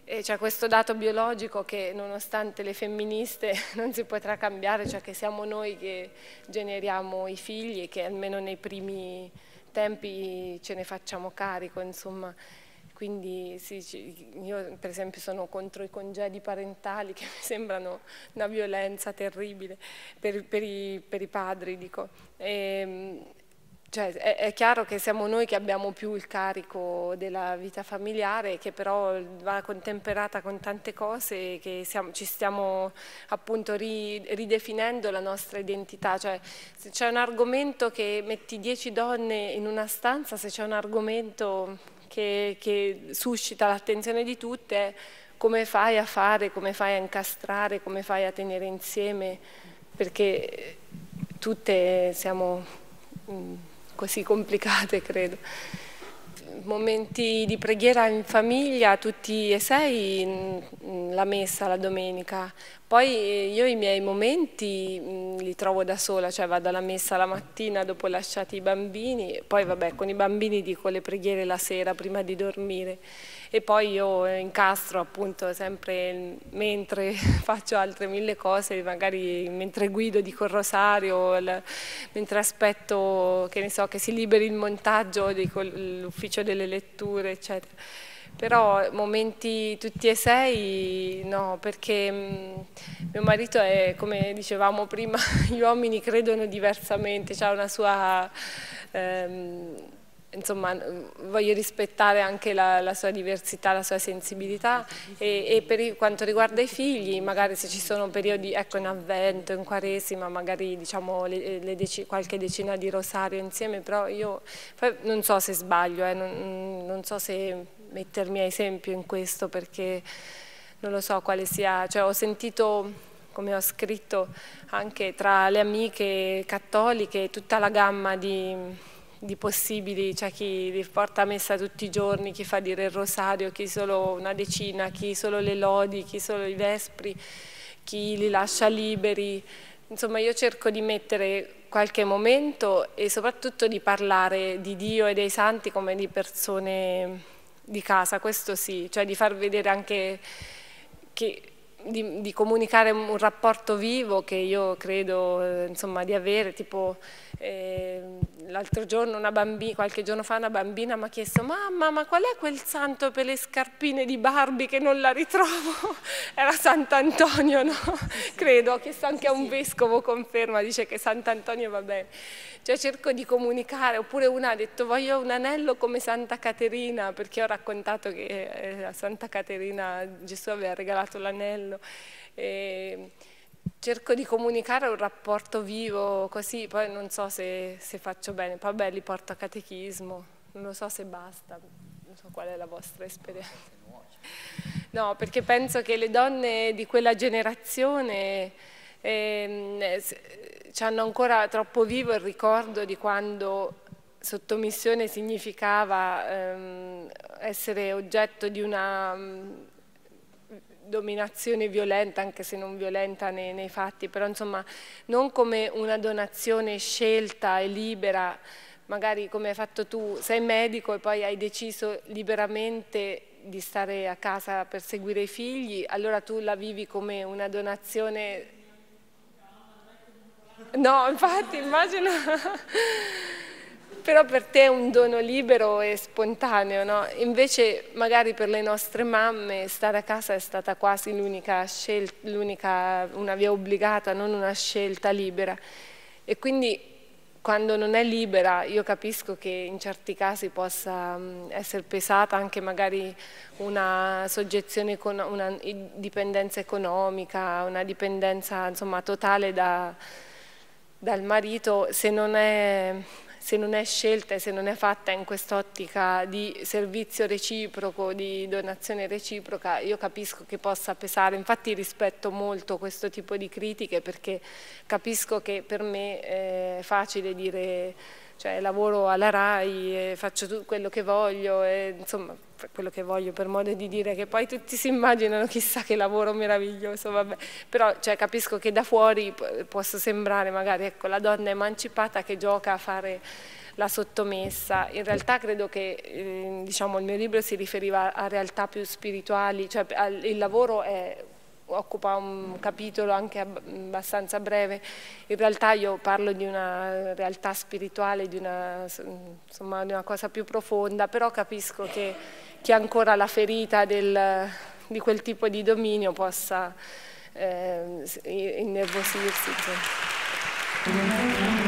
eh, c'è questo dato biologico che nonostante le femministe non si potrà cambiare, cioè che siamo noi che generiamo i figli e che almeno nei primi tempi ce ne facciamo carico, insomma. Quindi sì, io per esempio sono contro i congedi parentali che mi sembrano una violenza terribile per, per, i, per i, padri, dico. E, ehm, cioè, è, è, chiaro che siamo noi che abbiamo più il carico della vita familiare, che però va contemperata con tante cose, che siamo, ci stiamo appunto ri, ridefinendo la nostra identità. Cioè, se c'è un argomento che metti dieci donne in una stanza, se c'è un argomento che, che suscita l'attenzione di tutte, come fai a fare, come fai a incastrare, come fai a tenere insieme, perché tutte siamo... Mm, così complicate, credo. Momenti di preghiera in famiglia, tutti e sei, mm, mm, la messa la domenica. Poi eh, io i miei momenti mm, li trovo da sola, cioè vado alla messa la mattina dopo lasciati i bambini, poi vabbè con i bambini dico le preghiere la sera prima di dormire e poi io incastro appunto sempre mentre faccio altre mille cose, magari mentre guido dico il rosario, mentre aspetto che, ne so, che si liberi il montaggio, dico l'ufficio delle letture, eccetera. Però momenti tutti e sei no, perché mm, mio marito è, come dicevamo prima, gli uomini credono diversamente, ha una sua... Ehm, insomma, mm, voglio rispettare anche la, la, sua diversità, la sua sensibilità e, e, per quanto riguarda i figli, magari se ci sono periodi, ecco in avvento, in quaresima, magari diciamo le, le dec qualche decina di rosario insieme, però io non so se sbaglio, eh, non, non so se mettermi a esempio in questo perché non lo so quale sia, cioè ho sentito come ho scritto anche tra le amiche cattoliche, tutta la gamma di di possibili, c'è cioè chi li porta a messa tutti i giorni, chi fa dire il rosario, chi solo una decina, chi solo le lodi, chi solo i vespri, chi li lascia liberi. Insomma io cerco di mettere qualche momento e soprattutto di parlare di Dio e dei santi come di persone di casa, questo sì, cioè di far vedere anche che di, di, comunicare un rapporto vivo che io credo eh, insomma, di avere, tipo eh, L'altro giorno, bambina, qualche giorno fa, una bambina mi ha chiesto «Mamma, ma qual è quel santo per le scarpine di Barbie che non la ritrovo?» Era Sant'Antonio, no? Sì, Credo, ho chiesto anche sì, a un vescovo conferma, dice che Sant'Antonio va bene. Cioè cerco di comunicare, oppure una ha detto «Voglio un anello come Santa Caterina», perché ho raccontato che a eh, Santa Caterina Gesù aveva regalato l'anello. Eh, cerco di comunicare un rapporto vivo così, poi non so se, se faccio bene, poi beh, li porto a catechismo, non lo so se basta, non so qual è la vostra esperienza. No, perché penso che le donne di quella generazione eh, hanno ancora troppo vivo il ricordo di quando sottomissione significava ehm, essere oggetto di una dominazione violenta, anche se non violenta nei, nei fatti, però insomma non come una donazione scelta e libera, magari come hai fatto tu, sei medico e poi hai deciso liberamente di stare a casa per seguire i figli, allora tu la vivi come una donazione... No, infatti immagino però per te è un dono libero e spontaneo, no? Invece magari per le nostre mamme stare a casa è stata quasi l'unica scelta, una via obbligata, non una scelta libera. E quindi quando non è libera io capisco che in certi casi possa essere pesata anche magari una soggezione, una dipendenza economica, una dipendenza insomma, totale da, dal marito se non è se non è scelta e se non è fatta in quest'ottica di servizio reciproco, di donazione reciproca, io capisco che possa pesare, infatti rispetto molto questo tipo di critiche perché capisco che per me è facile dire cioè lavoro alla RAI, faccio tutto quello che voglio, e, insomma quello che voglio per modo di dire che poi tutti si immaginano chissà che lavoro meraviglioso, vabbè. però cioè, capisco che da fuori posso sembrare magari ecco, la donna emancipata che gioca a fare la sottomessa. In realtà credo che eh, diciamo, il mio libro si riferiva a realtà più spirituali, cioè al, il lavoro è occupa un capitolo anche abbastanza breve. In realtà io parlo di una eh, realtà spirituale, di una, insomma, di una cosa più profonda, però capisco che chi ha ancora la ferita del, di quel tipo di dominio possa eh, innervosirsi. Insomma.